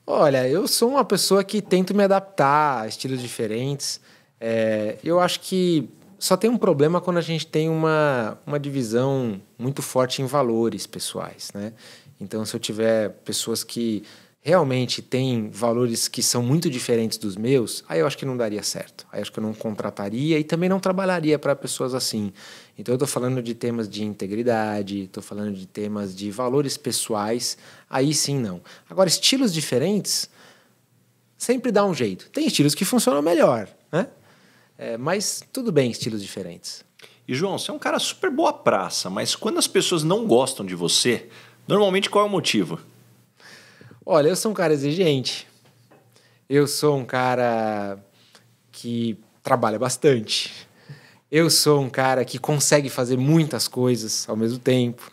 Olha, eu sou uma pessoa que tento me adaptar a estilos diferentes. É, eu acho que só tem um problema quando a gente tem uma, uma divisão muito forte em valores pessoais, né? Então, se eu tiver pessoas que realmente têm valores que são muito diferentes dos meus, aí eu acho que não daria certo. Aí eu acho que eu não contrataria e também não trabalharia para pessoas assim. Então, eu estou falando de temas de integridade, estou falando de temas de valores pessoais, aí sim não. Agora, estilos diferentes sempre dá um jeito. Tem estilos que funcionam melhor, né? É, mas tudo bem, estilos diferentes. E João, você é um cara super boa praça, mas quando as pessoas não gostam de você, normalmente qual é o motivo? Olha, eu sou um cara exigente. Eu sou um cara que trabalha bastante. Eu sou um cara que consegue fazer muitas coisas ao mesmo tempo.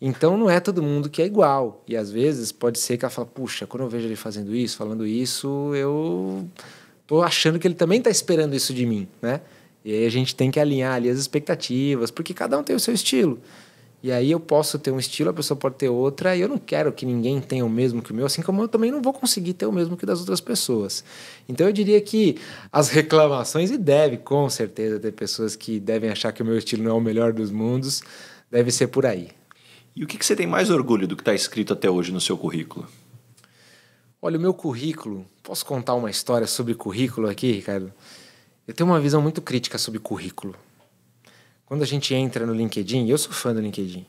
Então não é todo mundo que é igual. E às vezes pode ser que ela fala, puxa, quando eu vejo ele fazendo isso, falando isso, eu tô achando que ele também está esperando isso de mim, né? E aí a gente tem que alinhar ali as expectativas, porque cada um tem o seu estilo. E aí eu posso ter um estilo, a pessoa pode ter outra, e eu não quero que ninguém tenha o mesmo que o meu, assim como eu também não vou conseguir ter o mesmo que das outras pessoas. Então eu diria que as reclamações, e deve com certeza ter pessoas que devem achar que o meu estilo não é o melhor dos mundos, deve ser por aí. E o que, que você tem mais orgulho do que está escrito até hoje no seu currículo? Olha, o meu currículo. Posso contar uma história sobre currículo aqui, Ricardo? Eu tenho uma visão muito crítica sobre currículo. Quando a gente entra no LinkedIn, eu sou fã do LinkedIn,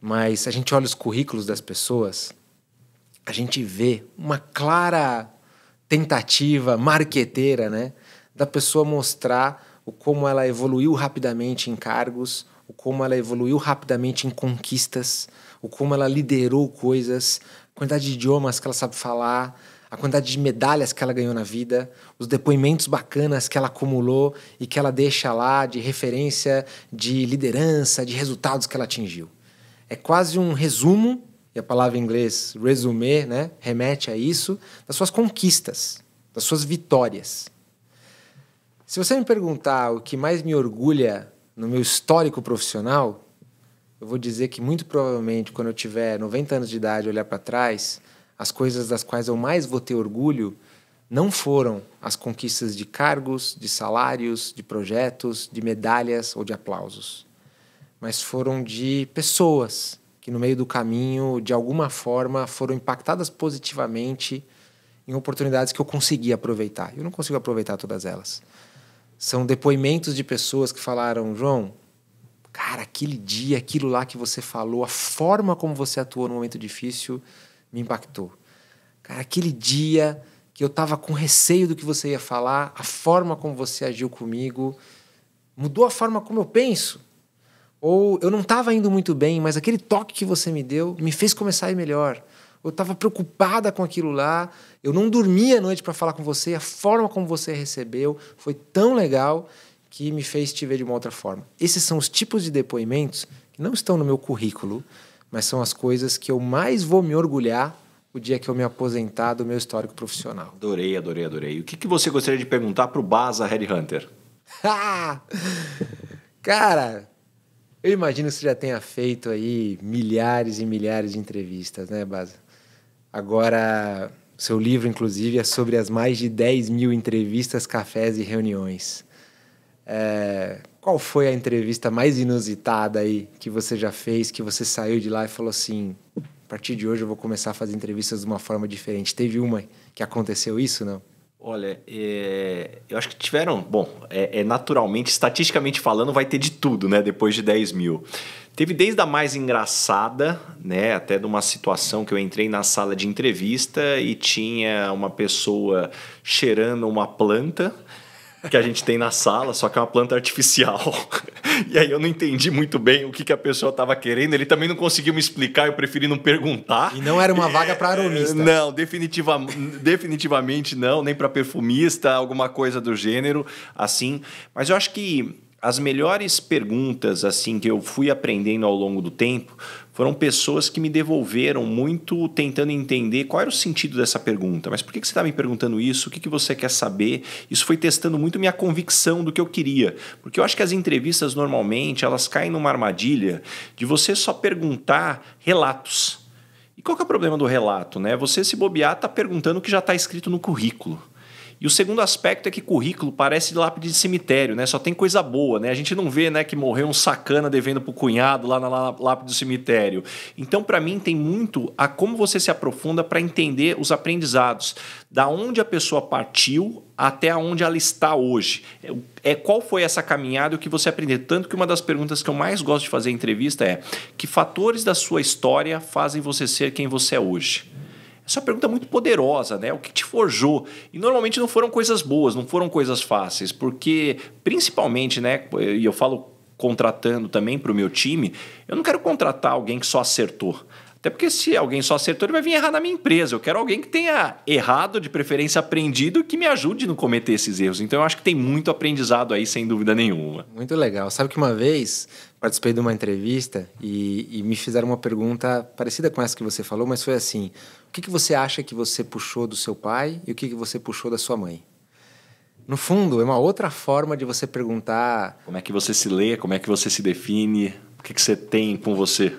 mas a gente olha os currículos das pessoas, a gente vê uma clara tentativa marqueteira, né, da pessoa mostrar o como ela evoluiu rapidamente em cargos, o como ela evoluiu rapidamente em conquistas, o como ela liderou coisas, a quantidade de idiomas que ela sabe falar, a quantidade de medalhas que ela ganhou na vida, os depoimentos bacanas que ela acumulou e que ela deixa lá de referência, de liderança, de resultados que ela atingiu. É quase um resumo, e a palavra em inglês resume né, remete a isso, das suas conquistas, das suas vitórias. Se você me perguntar o que mais me orgulha no meu histórico profissional, eu vou dizer que muito provavelmente quando eu tiver 90 anos de idade, olhar para trás, as coisas das quais eu mais vou ter orgulho não foram as conquistas de cargos, de salários, de projetos, de medalhas ou de aplausos, mas foram de pessoas que no meio do caminho, de alguma forma, foram impactadas positivamente em oportunidades que eu consegui aproveitar. Eu não consigo aproveitar todas elas. São depoimentos de pessoas que falaram, João, Cara, aquele dia, aquilo lá que você falou, a forma como você atuou no momento difícil me impactou. Cara, aquele dia que eu estava com receio do que você ia falar, a forma como você agiu comigo mudou a forma como eu penso. Ou eu não estava indo muito bem, mas aquele toque que você me deu me fez começar a ir melhor. Eu estava preocupada com aquilo lá, eu não dormia à noite para falar com você, a forma como você recebeu foi tão legal que me fez te ver de uma outra forma. Esses são os tipos de depoimentos que não estão no meu currículo, mas são as coisas que eu mais vou me orgulhar o dia que eu me aposentar do meu histórico profissional. Adorei, adorei, adorei. O que, que você gostaria de perguntar para o Baza Headhunter? Cara, eu imagino que você já tenha feito aí milhares e milhares de entrevistas, né, Baza? Agora, seu livro, inclusive, é sobre as mais de 10 mil entrevistas, cafés e reuniões. É, qual foi a entrevista mais inusitada aí que você já fez, que você saiu de lá e falou assim: a partir de hoje eu vou começar a fazer entrevistas de uma forma diferente? Teve uma que aconteceu isso, não? Olha, é, eu acho que tiveram. Bom, é, é, naturalmente, estatisticamente falando, vai ter de tudo, né? Depois de 10 mil. Teve desde a mais engraçada, né? Até de uma situação que eu entrei na sala de entrevista e tinha uma pessoa cheirando uma planta que a gente tem na sala, só que é uma planta artificial. E aí eu não entendi muito bem o que, que a pessoa estava querendo. Ele também não conseguiu me explicar, eu preferi não perguntar. E não era uma vaga é, para aromista. Não, definitiva, definitivamente não, nem para perfumista, alguma coisa do gênero, assim. Mas eu acho que as melhores perguntas assim que eu fui aprendendo ao longo do tempo foram pessoas que me devolveram muito tentando entender qual era o sentido dessa pergunta. Mas por que, você está me perguntando isso? O que, que você quer saber? Isso foi testando muito minha convicção do que eu queria. Porque eu acho que as entrevistas normalmente elas caem numa armadilha de você só perguntar relatos. E qual que é o problema do relato? Né? Você se bobear está perguntando o que já está escrito no currículo. E o segundo aspecto é que currículo parece lápide de cemitério, né? Só tem coisa boa, né? A gente não vê, né, que morreu um sacana devendo pro cunhado lá na lápide do cemitério. Então, para mim tem muito a como você se aprofunda para entender os aprendizados, da onde a pessoa partiu até onde ela está hoje. É, é qual foi essa caminhada o que você aprendeu? Tanto que uma das perguntas que eu mais gosto de fazer em entrevista é: que fatores da sua história fazem você ser quem você é hoje? Essa pergunta é muito poderosa, né? O que te forjou? E normalmente não foram coisas boas, não foram coisas fáceis, porque principalmente, né? E eu falo contratando também para o meu time, eu não quero contratar alguém que só acertou. Até porque se alguém só acertou, ele vai vir errar na minha empresa. Eu quero alguém que tenha errado, de preferência aprendido, que me ajude a não cometer esses erros. Então eu acho que tem muito aprendizado aí, sem dúvida nenhuma. Muito legal. Sabe que uma vez participei de uma entrevista e, e me fizeram uma pergunta parecida com essa que você falou, mas foi assim: o que, que você acha que você puxou do seu pai e o que, que você puxou da sua mãe? No fundo, é uma outra forma de você perguntar. Como é que você se lê, como é que você se define, o que, que você tem com você.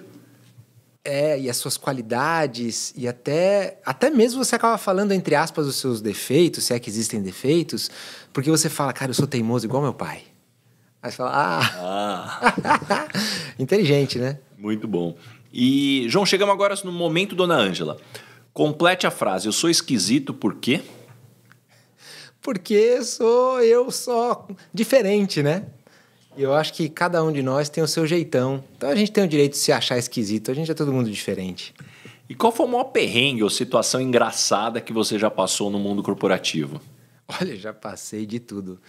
É, e as suas qualidades, e até, até mesmo você acaba falando, entre aspas, os seus defeitos, se é que existem defeitos, porque você fala, cara, eu sou teimoso igual meu pai. Aí você fala, ah. ah. Inteligente, né? Muito bom. E, João, chegamos agora no momento, dona Ângela. Complete a frase. Eu sou esquisito por quê? Porque sou eu só diferente, né? E eu acho que cada um de nós tem o seu jeitão. Então a gente tem o direito de se achar esquisito, a gente é todo mundo diferente. E qual foi o maior perrengue ou situação engraçada que você já passou no mundo corporativo? Olha, já passei de tudo.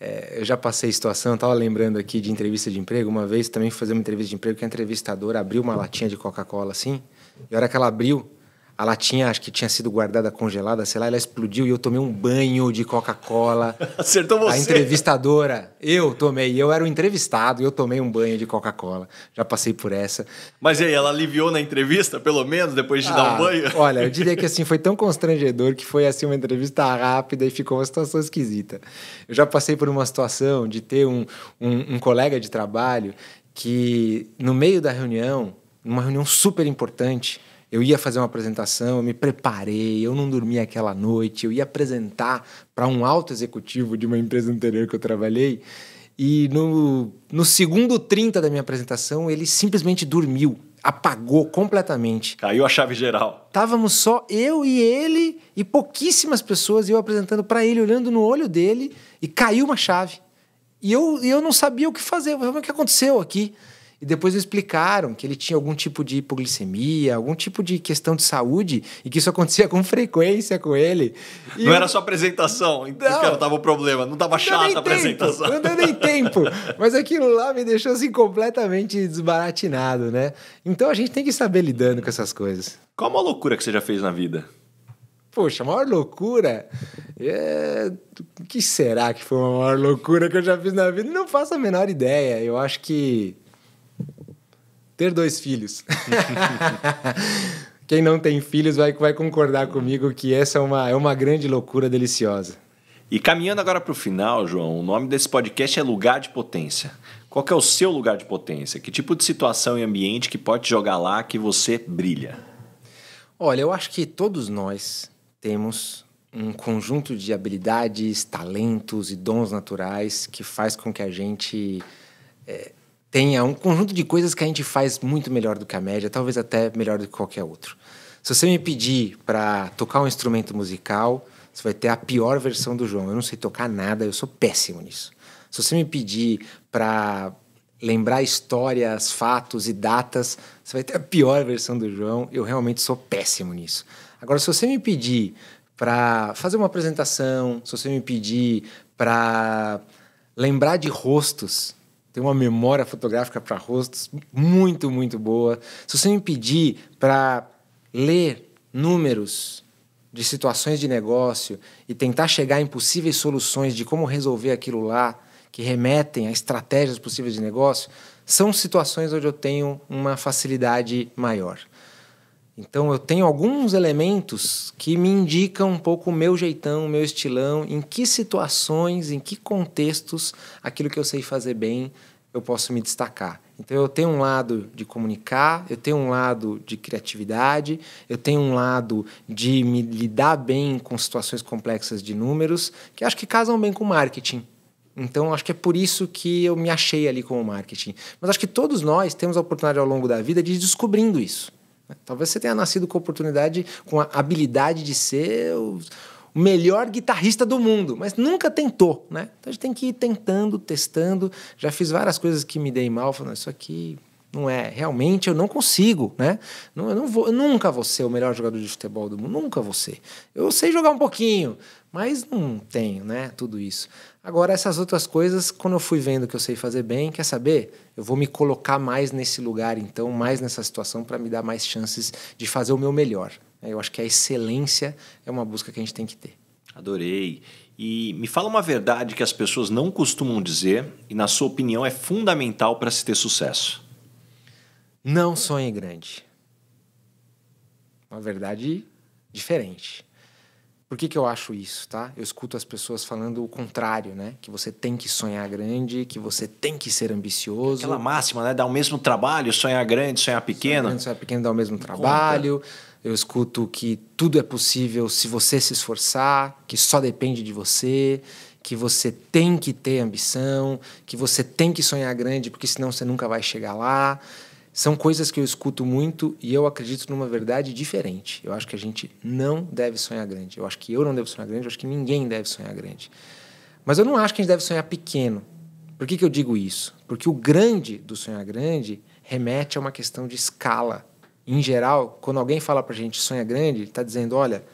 É, eu já passei situação, estava lembrando aqui de entrevista de emprego. Uma vez também fui fazer uma entrevista de emprego que a entrevistadora abriu uma latinha de Coca-Cola assim, e a hora que ela abriu, a latinha, acho que tinha sido guardada congelada, sei lá, ela explodiu e eu tomei um banho de Coca-Cola. Acertou você. A entrevistadora, eu tomei, eu era o entrevistado, e eu tomei um banho de Coca-Cola. Já passei por essa. Mas e aí, ela aliviou na entrevista, pelo menos, depois de ah, dar um ah, banho? Olha, eu diria que assim, foi tão constrangedor que foi assim uma entrevista rápida e ficou uma situação esquisita. Eu já passei por uma situação de ter um, um, um colega de trabalho que, no meio da reunião, numa reunião super importante, eu ia fazer uma apresentação, eu me preparei, eu não dormi aquela noite, eu ia apresentar para um alto executivo de uma empresa anterior que eu trabalhei. E no, no segundo 30 da minha apresentação, ele simplesmente dormiu, apagou completamente. Caiu a chave geral. Távamos só eu e ele e pouquíssimas pessoas, eu apresentando para ele, olhando no olho dele, e caiu uma chave. E eu, eu não sabia o que fazer, o que aconteceu aqui? E depois explicaram que ele tinha algum tipo de hipoglicemia, algum tipo de questão de saúde e que isso acontecia com frequência com ele. E não eu... era só apresentação, então não tava o problema, não tava chata a apresentação. Tempo, não deu nem tempo, mas aquilo lá me deixou assim completamente desbaratinado, né? Então a gente tem que saber lidando com essas coisas. Qual uma loucura que você já fez na vida? Poxa, a maior loucura. É... O que será que foi uma maior loucura que eu já fiz na vida? Não faço a menor ideia. Eu acho que ter dois filhos. Quem não tem filhos vai, vai concordar comigo que essa é uma, é uma grande loucura deliciosa. E caminhando agora para o final, João, o nome desse podcast é Lugar de Potência. Qual é o seu lugar de potência? Que tipo de situação e ambiente que pode jogar lá que você brilha? Olha, eu acho que todos nós temos um conjunto de habilidades, talentos e dons naturais que faz com que a gente é, tenha um conjunto de coisas que a gente faz muito melhor do que a média, talvez até melhor do que qualquer outro. Se você me pedir para tocar um instrumento musical, você vai ter a pior versão do João. Eu não sei tocar nada, eu sou péssimo nisso. Se você me pedir para lembrar histórias, fatos e datas, você vai ter a pior versão do João. Eu realmente sou péssimo nisso. Agora, se você me pedir para fazer uma apresentação, se você me pedir para lembrar de rostos, tem uma memória fotográfica para rostos muito, muito boa. Se você me pedir para ler números de situações de negócio e tentar chegar em possíveis soluções de como resolver aquilo lá, que remetem a estratégias possíveis de negócio, são situações onde eu tenho uma facilidade maior. Então eu tenho alguns elementos que me indicam um pouco o meu jeitão, o meu estilão, em que situações, em que contextos aquilo que eu sei fazer bem eu posso me destacar. Então eu tenho um lado de comunicar, eu tenho um lado de criatividade, eu tenho um lado de me lidar bem com situações complexas de números, que acho que casam bem com marketing. Então, acho que é por isso que eu me achei ali como marketing. Mas acho que todos nós temos a oportunidade ao longo da vida de ir descobrindo isso. Talvez você tenha nascido com a oportunidade, com a habilidade de ser o melhor guitarrista do mundo, mas nunca tentou, né? Então a gente tem que ir tentando, testando. Já fiz várias coisas que me dei mal, falando, isso aqui não é, realmente eu não consigo, né? Não, eu não vou, eu nunca vou ser o melhor jogador de futebol do mundo, nunca vou ser. Eu sei jogar um pouquinho, mas não tenho, né? Tudo isso. Agora, essas outras coisas, quando eu fui vendo que eu sei fazer bem, quer saber? Eu vou me colocar mais nesse lugar, então, mais nessa situação, para me dar mais chances de fazer o meu melhor. É, eu acho que a excelência é uma busca que a gente tem que ter. Adorei. E me fala uma verdade que as pessoas não costumam dizer e, na sua opinião, é fundamental para se ter sucesso. Não sonhe grande. Uma verdade diferente. Por que, que eu acho isso, tá? Eu escuto as pessoas falando o contrário, né? Que você tem que sonhar grande, que você tem que ser ambicioso. Aquela máxima, né? Dá o mesmo trabalho, sonhar grande, sonhar pequeno. Sonhar, grande, sonhar pequeno dá o mesmo trabalho. Conta. Eu escuto que tudo é possível se você se esforçar, que só depende de você, que você tem que ter ambição, que você tem que sonhar grande, porque senão você nunca vai chegar lá. São coisas que eu escuto muito e eu acredito numa verdade diferente. Eu acho que a gente não deve sonhar grande. Eu acho que eu não devo sonhar grande, eu acho que ninguém deve sonhar grande. Mas eu não acho que a gente deve sonhar pequeno. Por que, que eu digo isso? Porque o grande do sonhar grande remete a uma questão de escala. Em geral, quando alguém fala pra gente sonha grande, ele está dizendo: olha,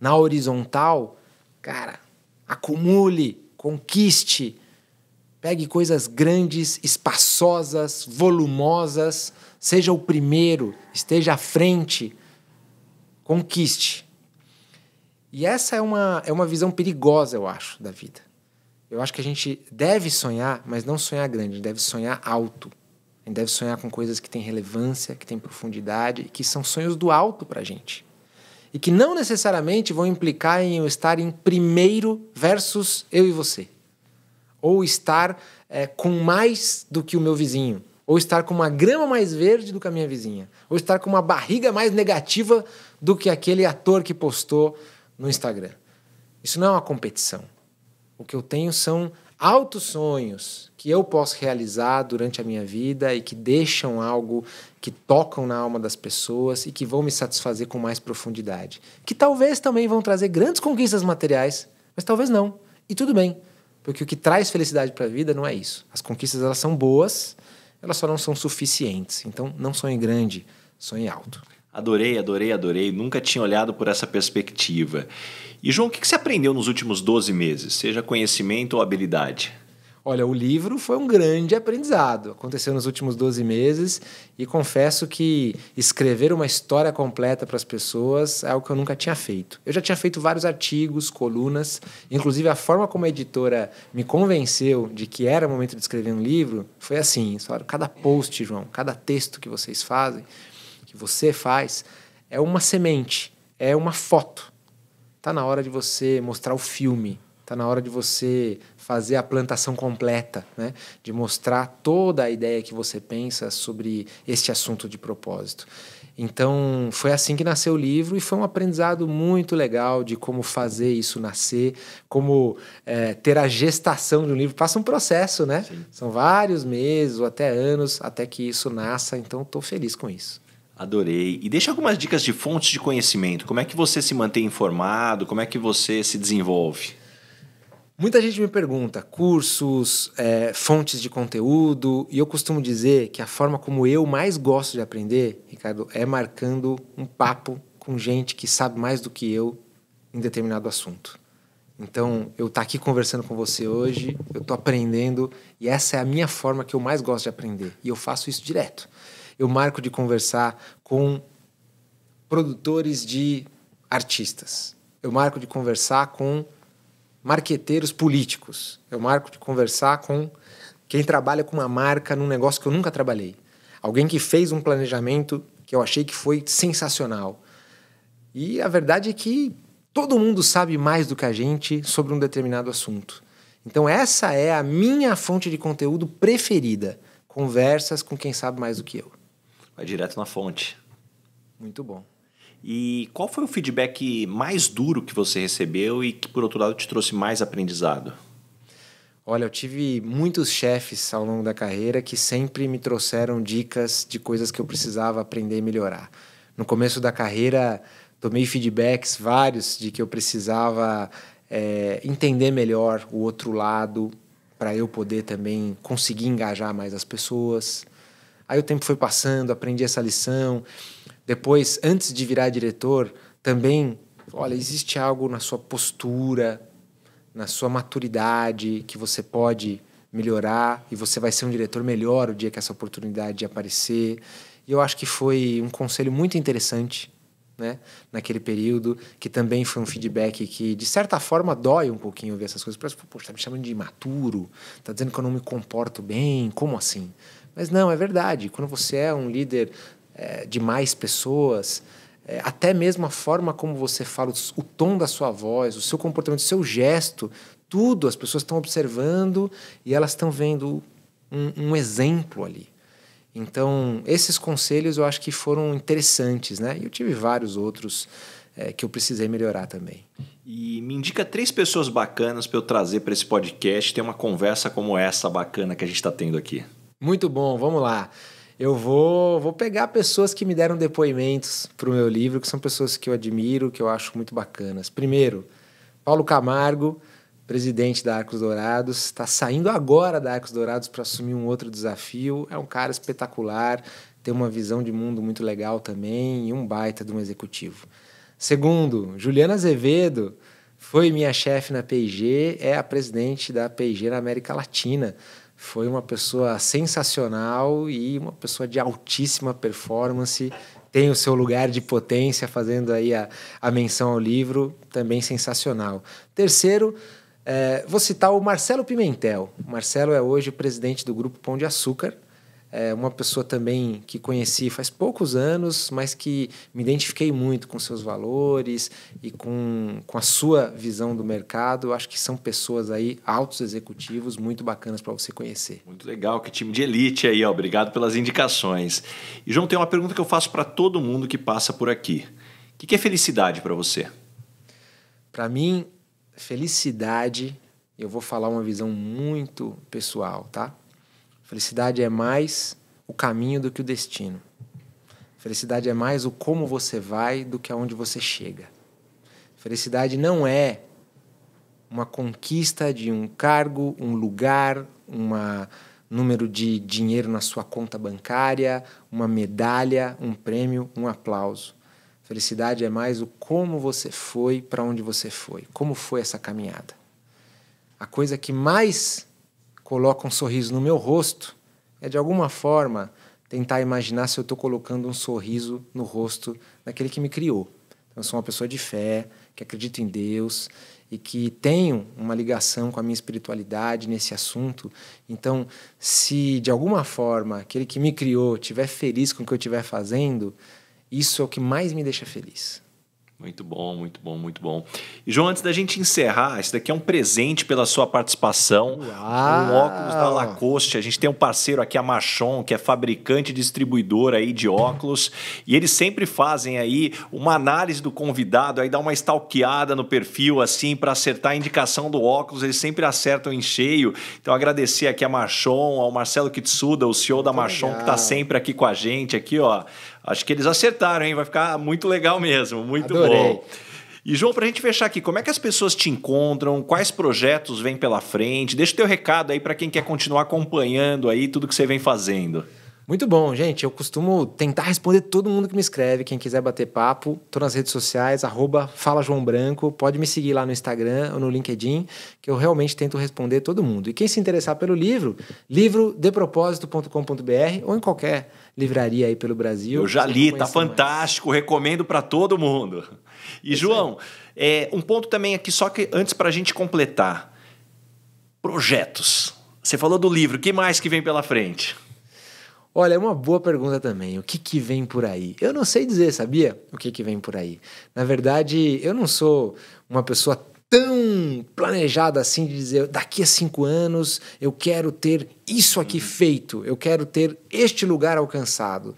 na horizontal, cara, acumule, conquiste, Pegue coisas grandes, espaçosas, volumosas, seja o primeiro, esteja à frente, conquiste. E essa é uma, é uma visão perigosa, eu acho, da vida. Eu acho que a gente deve sonhar, mas não sonhar grande, a gente deve sonhar alto. A gente deve sonhar com coisas que têm relevância, que têm profundidade, que são sonhos do alto para a gente. E que não necessariamente vão implicar em eu estar em primeiro versus eu e você ou estar é, com mais do que o meu vizinho, ou estar com uma grama mais verde do que a minha vizinha, ou estar com uma barriga mais negativa do que aquele ator que postou no Instagram. Isso não é uma competição. O que eu tenho são altos sonhos que eu posso realizar durante a minha vida e que deixam algo que tocam na alma das pessoas e que vão me satisfazer com mais profundidade. Que talvez também vão trazer grandes conquistas materiais, mas talvez não. E tudo bem. Porque o que traz felicidade para a vida não é isso. As conquistas elas são boas, elas só não são suficientes. Então, não sonhe grande, sonhe alto. Adorei, adorei, adorei. Nunca tinha olhado por essa perspectiva. E, João, o que você aprendeu nos últimos 12 meses, seja conhecimento ou habilidade? Olha, o livro foi um grande aprendizado. Aconteceu nos últimos 12 meses e confesso que escrever uma história completa para as pessoas é algo que eu nunca tinha feito. Eu já tinha feito vários artigos, colunas, inclusive a forma como a editora me convenceu de que era o momento de escrever um livro foi assim: cada post, João, cada texto que vocês fazem, que você faz, é uma semente, é uma foto. Está na hora de você mostrar o filme, está na hora de você fazer a plantação completa, né? de mostrar toda a ideia que você pensa sobre este assunto de propósito. Então, foi assim que nasceu o livro e foi um aprendizado muito legal de como fazer isso nascer, como é, ter a gestação de um livro. Passa um processo, né? Sim. São vários meses ou até anos até que isso nasça, então estou feliz com isso. Adorei. E deixa algumas dicas de fontes de conhecimento. Como é que você se mantém informado? Como é que você se desenvolve? Muita gente me pergunta cursos, é, fontes de conteúdo, e eu costumo dizer que a forma como eu mais gosto de aprender, Ricardo, é marcando um papo com gente que sabe mais do que eu em determinado assunto. Então, eu estou tá aqui conversando com você hoje, eu estou aprendendo, e essa é a minha forma que eu mais gosto de aprender, e eu faço isso direto. Eu marco de conversar com produtores de artistas, eu marco de conversar com marqueteiros políticos. Eu marco de conversar com quem trabalha com uma marca num negócio que eu nunca trabalhei. Alguém que fez um planejamento que eu achei que foi sensacional. E a verdade é que todo mundo sabe mais do que a gente sobre um determinado assunto. Então, essa é a minha fonte de conteúdo preferida. Conversas com quem sabe mais do que eu. Vai direto na fonte. Muito bom. E qual foi o feedback mais duro que você recebeu e que, por outro lado, te trouxe mais aprendizado? Olha, eu tive muitos chefes ao longo da carreira que sempre me trouxeram dicas de coisas que eu precisava aprender e melhorar. No começo da carreira, tomei feedbacks vários de que eu precisava é, entender melhor o outro lado para eu poder também conseguir engajar mais as pessoas. Aí o tempo foi passando, aprendi essa lição. Depois, antes de virar diretor, também, olha, existe algo na sua postura, na sua maturidade que você pode melhorar e você vai ser um diretor melhor o dia que essa oportunidade aparecer. E eu acho que foi um conselho muito interessante, né, naquele período, que também foi um feedback que de certa forma dói um pouquinho ver essas coisas, parece, poxa, está me chamando de imaturo, está dizendo que eu não me comporto bem, como assim? Mas não, é verdade. Quando você é um líder é, de mais pessoas, é, até mesmo a forma como você fala, o tom da sua voz, o seu comportamento, o seu gesto, tudo as pessoas estão observando e elas estão vendo um, um exemplo ali. Então, esses conselhos eu acho que foram interessantes, né? E eu tive vários outros é, que eu precisei melhorar também. E me indica três pessoas bacanas para eu trazer para esse podcast, ter uma conversa como essa bacana que a gente está tendo aqui. Muito bom, vamos lá eu vou, vou pegar pessoas que me deram depoimentos para o meu livro, que são pessoas que eu admiro, que eu acho muito bacanas. Primeiro, Paulo Camargo, presidente da Arcos Dourados, está saindo agora da Arcos Dourados para assumir um outro desafio. É um cara espetacular, tem uma visão de mundo muito legal também e um baita de um executivo. Segundo, Juliana Azevedo foi minha chefe na PIG, é a presidente da PIG na América Latina foi uma pessoa sensacional e uma pessoa de altíssima performance. Tem o seu lugar de potência, fazendo aí a, a menção ao livro, também sensacional. Terceiro, é, vou citar o Marcelo Pimentel. O Marcelo é hoje o presidente do Grupo Pão de Açúcar é, uma pessoa também que conheci faz poucos anos, mas que me identifiquei muito com seus valores e com, com a sua visão do mercado. Eu acho que são pessoas aí, altos executivos, muito bacanas para você conhecer. Muito legal, que time de elite aí, ó. obrigado pelas indicações. E João, tem uma pergunta que eu faço para todo mundo que passa por aqui. O que, que é felicidade para você? Para mim, felicidade, eu vou falar uma visão muito pessoal, tá? Felicidade é mais o caminho do que o destino. Felicidade é mais o como você vai do que aonde você chega. Felicidade não é uma conquista de um cargo, um lugar, um número de dinheiro na sua conta bancária, uma medalha, um prêmio, um aplauso. Felicidade é mais o como você foi para onde você foi, como foi essa caminhada. A coisa que mais coloca um sorriso no meu rosto, é de alguma forma tentar imaginar se eu estou colocando um sorriso no rosto daquele que me criou. Então, eu sou uma pessoa de fé, que acredito em Deus e que tenho uma ligação com a minha espiritualidade nesse assunto. Então, se de alguma forma aquele que me criou estiver feliz com o que eu estiver fazendo, isso é o que mais me deixa feliz. Muito bom, muito bom, muito bom. E João, antes da gente encerrar, isso daqui é um presente pela sua participação. Uau. É um óculos da Lacoste. A gente tem um parceiro aqui, a Machon, que é fabricante e distribuidor aí de óculos. e eles sempre fazem aí uma análise do convidado, aí dá uma stalkeada no perfil, assim, para acertar a indicação do óculos. Eles sempre acertam em cheio. Então, agradecer aqui a Machon, ao Marcelo Kitsuda, o CEO muito da Machon, que está sempre aqui com a gente, aqui, ó. Acho que eles acertaram, hein? Vai ficar muito legal mesmo, muito Adorei. bom. E, João, para a gente fechar aqui, como é que as pessoas te encontram? Quais projetos vêm pela frente? Deixa o teu recado aí para quem quer continuar acompanhando aí tudo que você vem fazendo. Muito bom, gente. Eu costumo tentar responder todo mundo que me escreve. Quem quiser bater papo, tô nas redes sociais, arroba Fala João Branco. Pode me seguir lá no Instagram ou no LinkedIn, que eu realmente tento responder todo mundo. E quem se interessar pelo livro, livrodepropósito.com.br ou em qualquer livraria aí pelo Brasil. Eu já li, tá fantástico. Mais. Recomendo para todo mundo. E, João, é, um ponto também aqui, só que antes para a gente completar. Projetos. Você falou do livro, o que mais que vem pela frente? Olha, é uma boa pergunta também. O que, que vem por aí? Eu não sei dizer, sabia? O que, que vem por aí. Na verdade, eu não sou uma pessoa tão planejada assim de dizer daqui a cinco anos eu quero ter isso aqui uhum. feito, eu quero ter este lugar alcançado.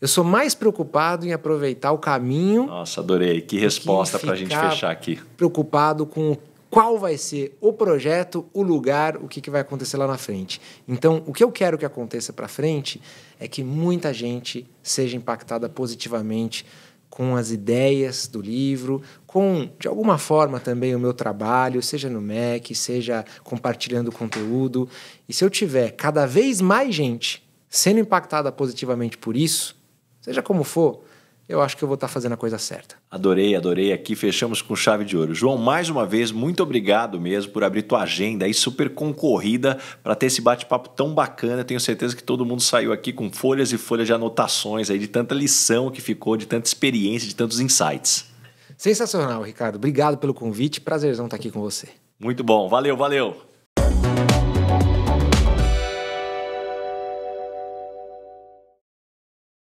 Eu sou mais preocupado em aproveitar o caminho. Nossa, adorei. Que resposta para a gente fechar aqui. Preocupado com o qual vai ser o projeto, o lugar, o que, que vai acontecer lá na frente. Então, o que eu quero que aconteça para frente é que muita gente seja impactada positivamente com as ideias do livro, com, de alguma forma, também o meu trabalho, seja no MEC, seja compartilhando conteúdo. E se eu tiver cada vez mais gente sendo impactada positivamente por isso, seja como for, eu acho que eu vou estar tá fazendo a coisa certa. Adorei, adorei. Aqui fechamos com chave de ouro. João, mais uma vez, muito obrigado mesmo por abrir tua agenda aí super concorrida para ter esse bate-papo tão bacana. Tenho certeza que todo mundo saiu aqui com folhas e folhas de anotações aí de tanta lição que ficou, de tanta experiência, de tantos insights. Sensacional, Ricardo. Obrigado pelo convite. Prazerzão estar tá aqui com você. Muito bom. Valeu, valeu.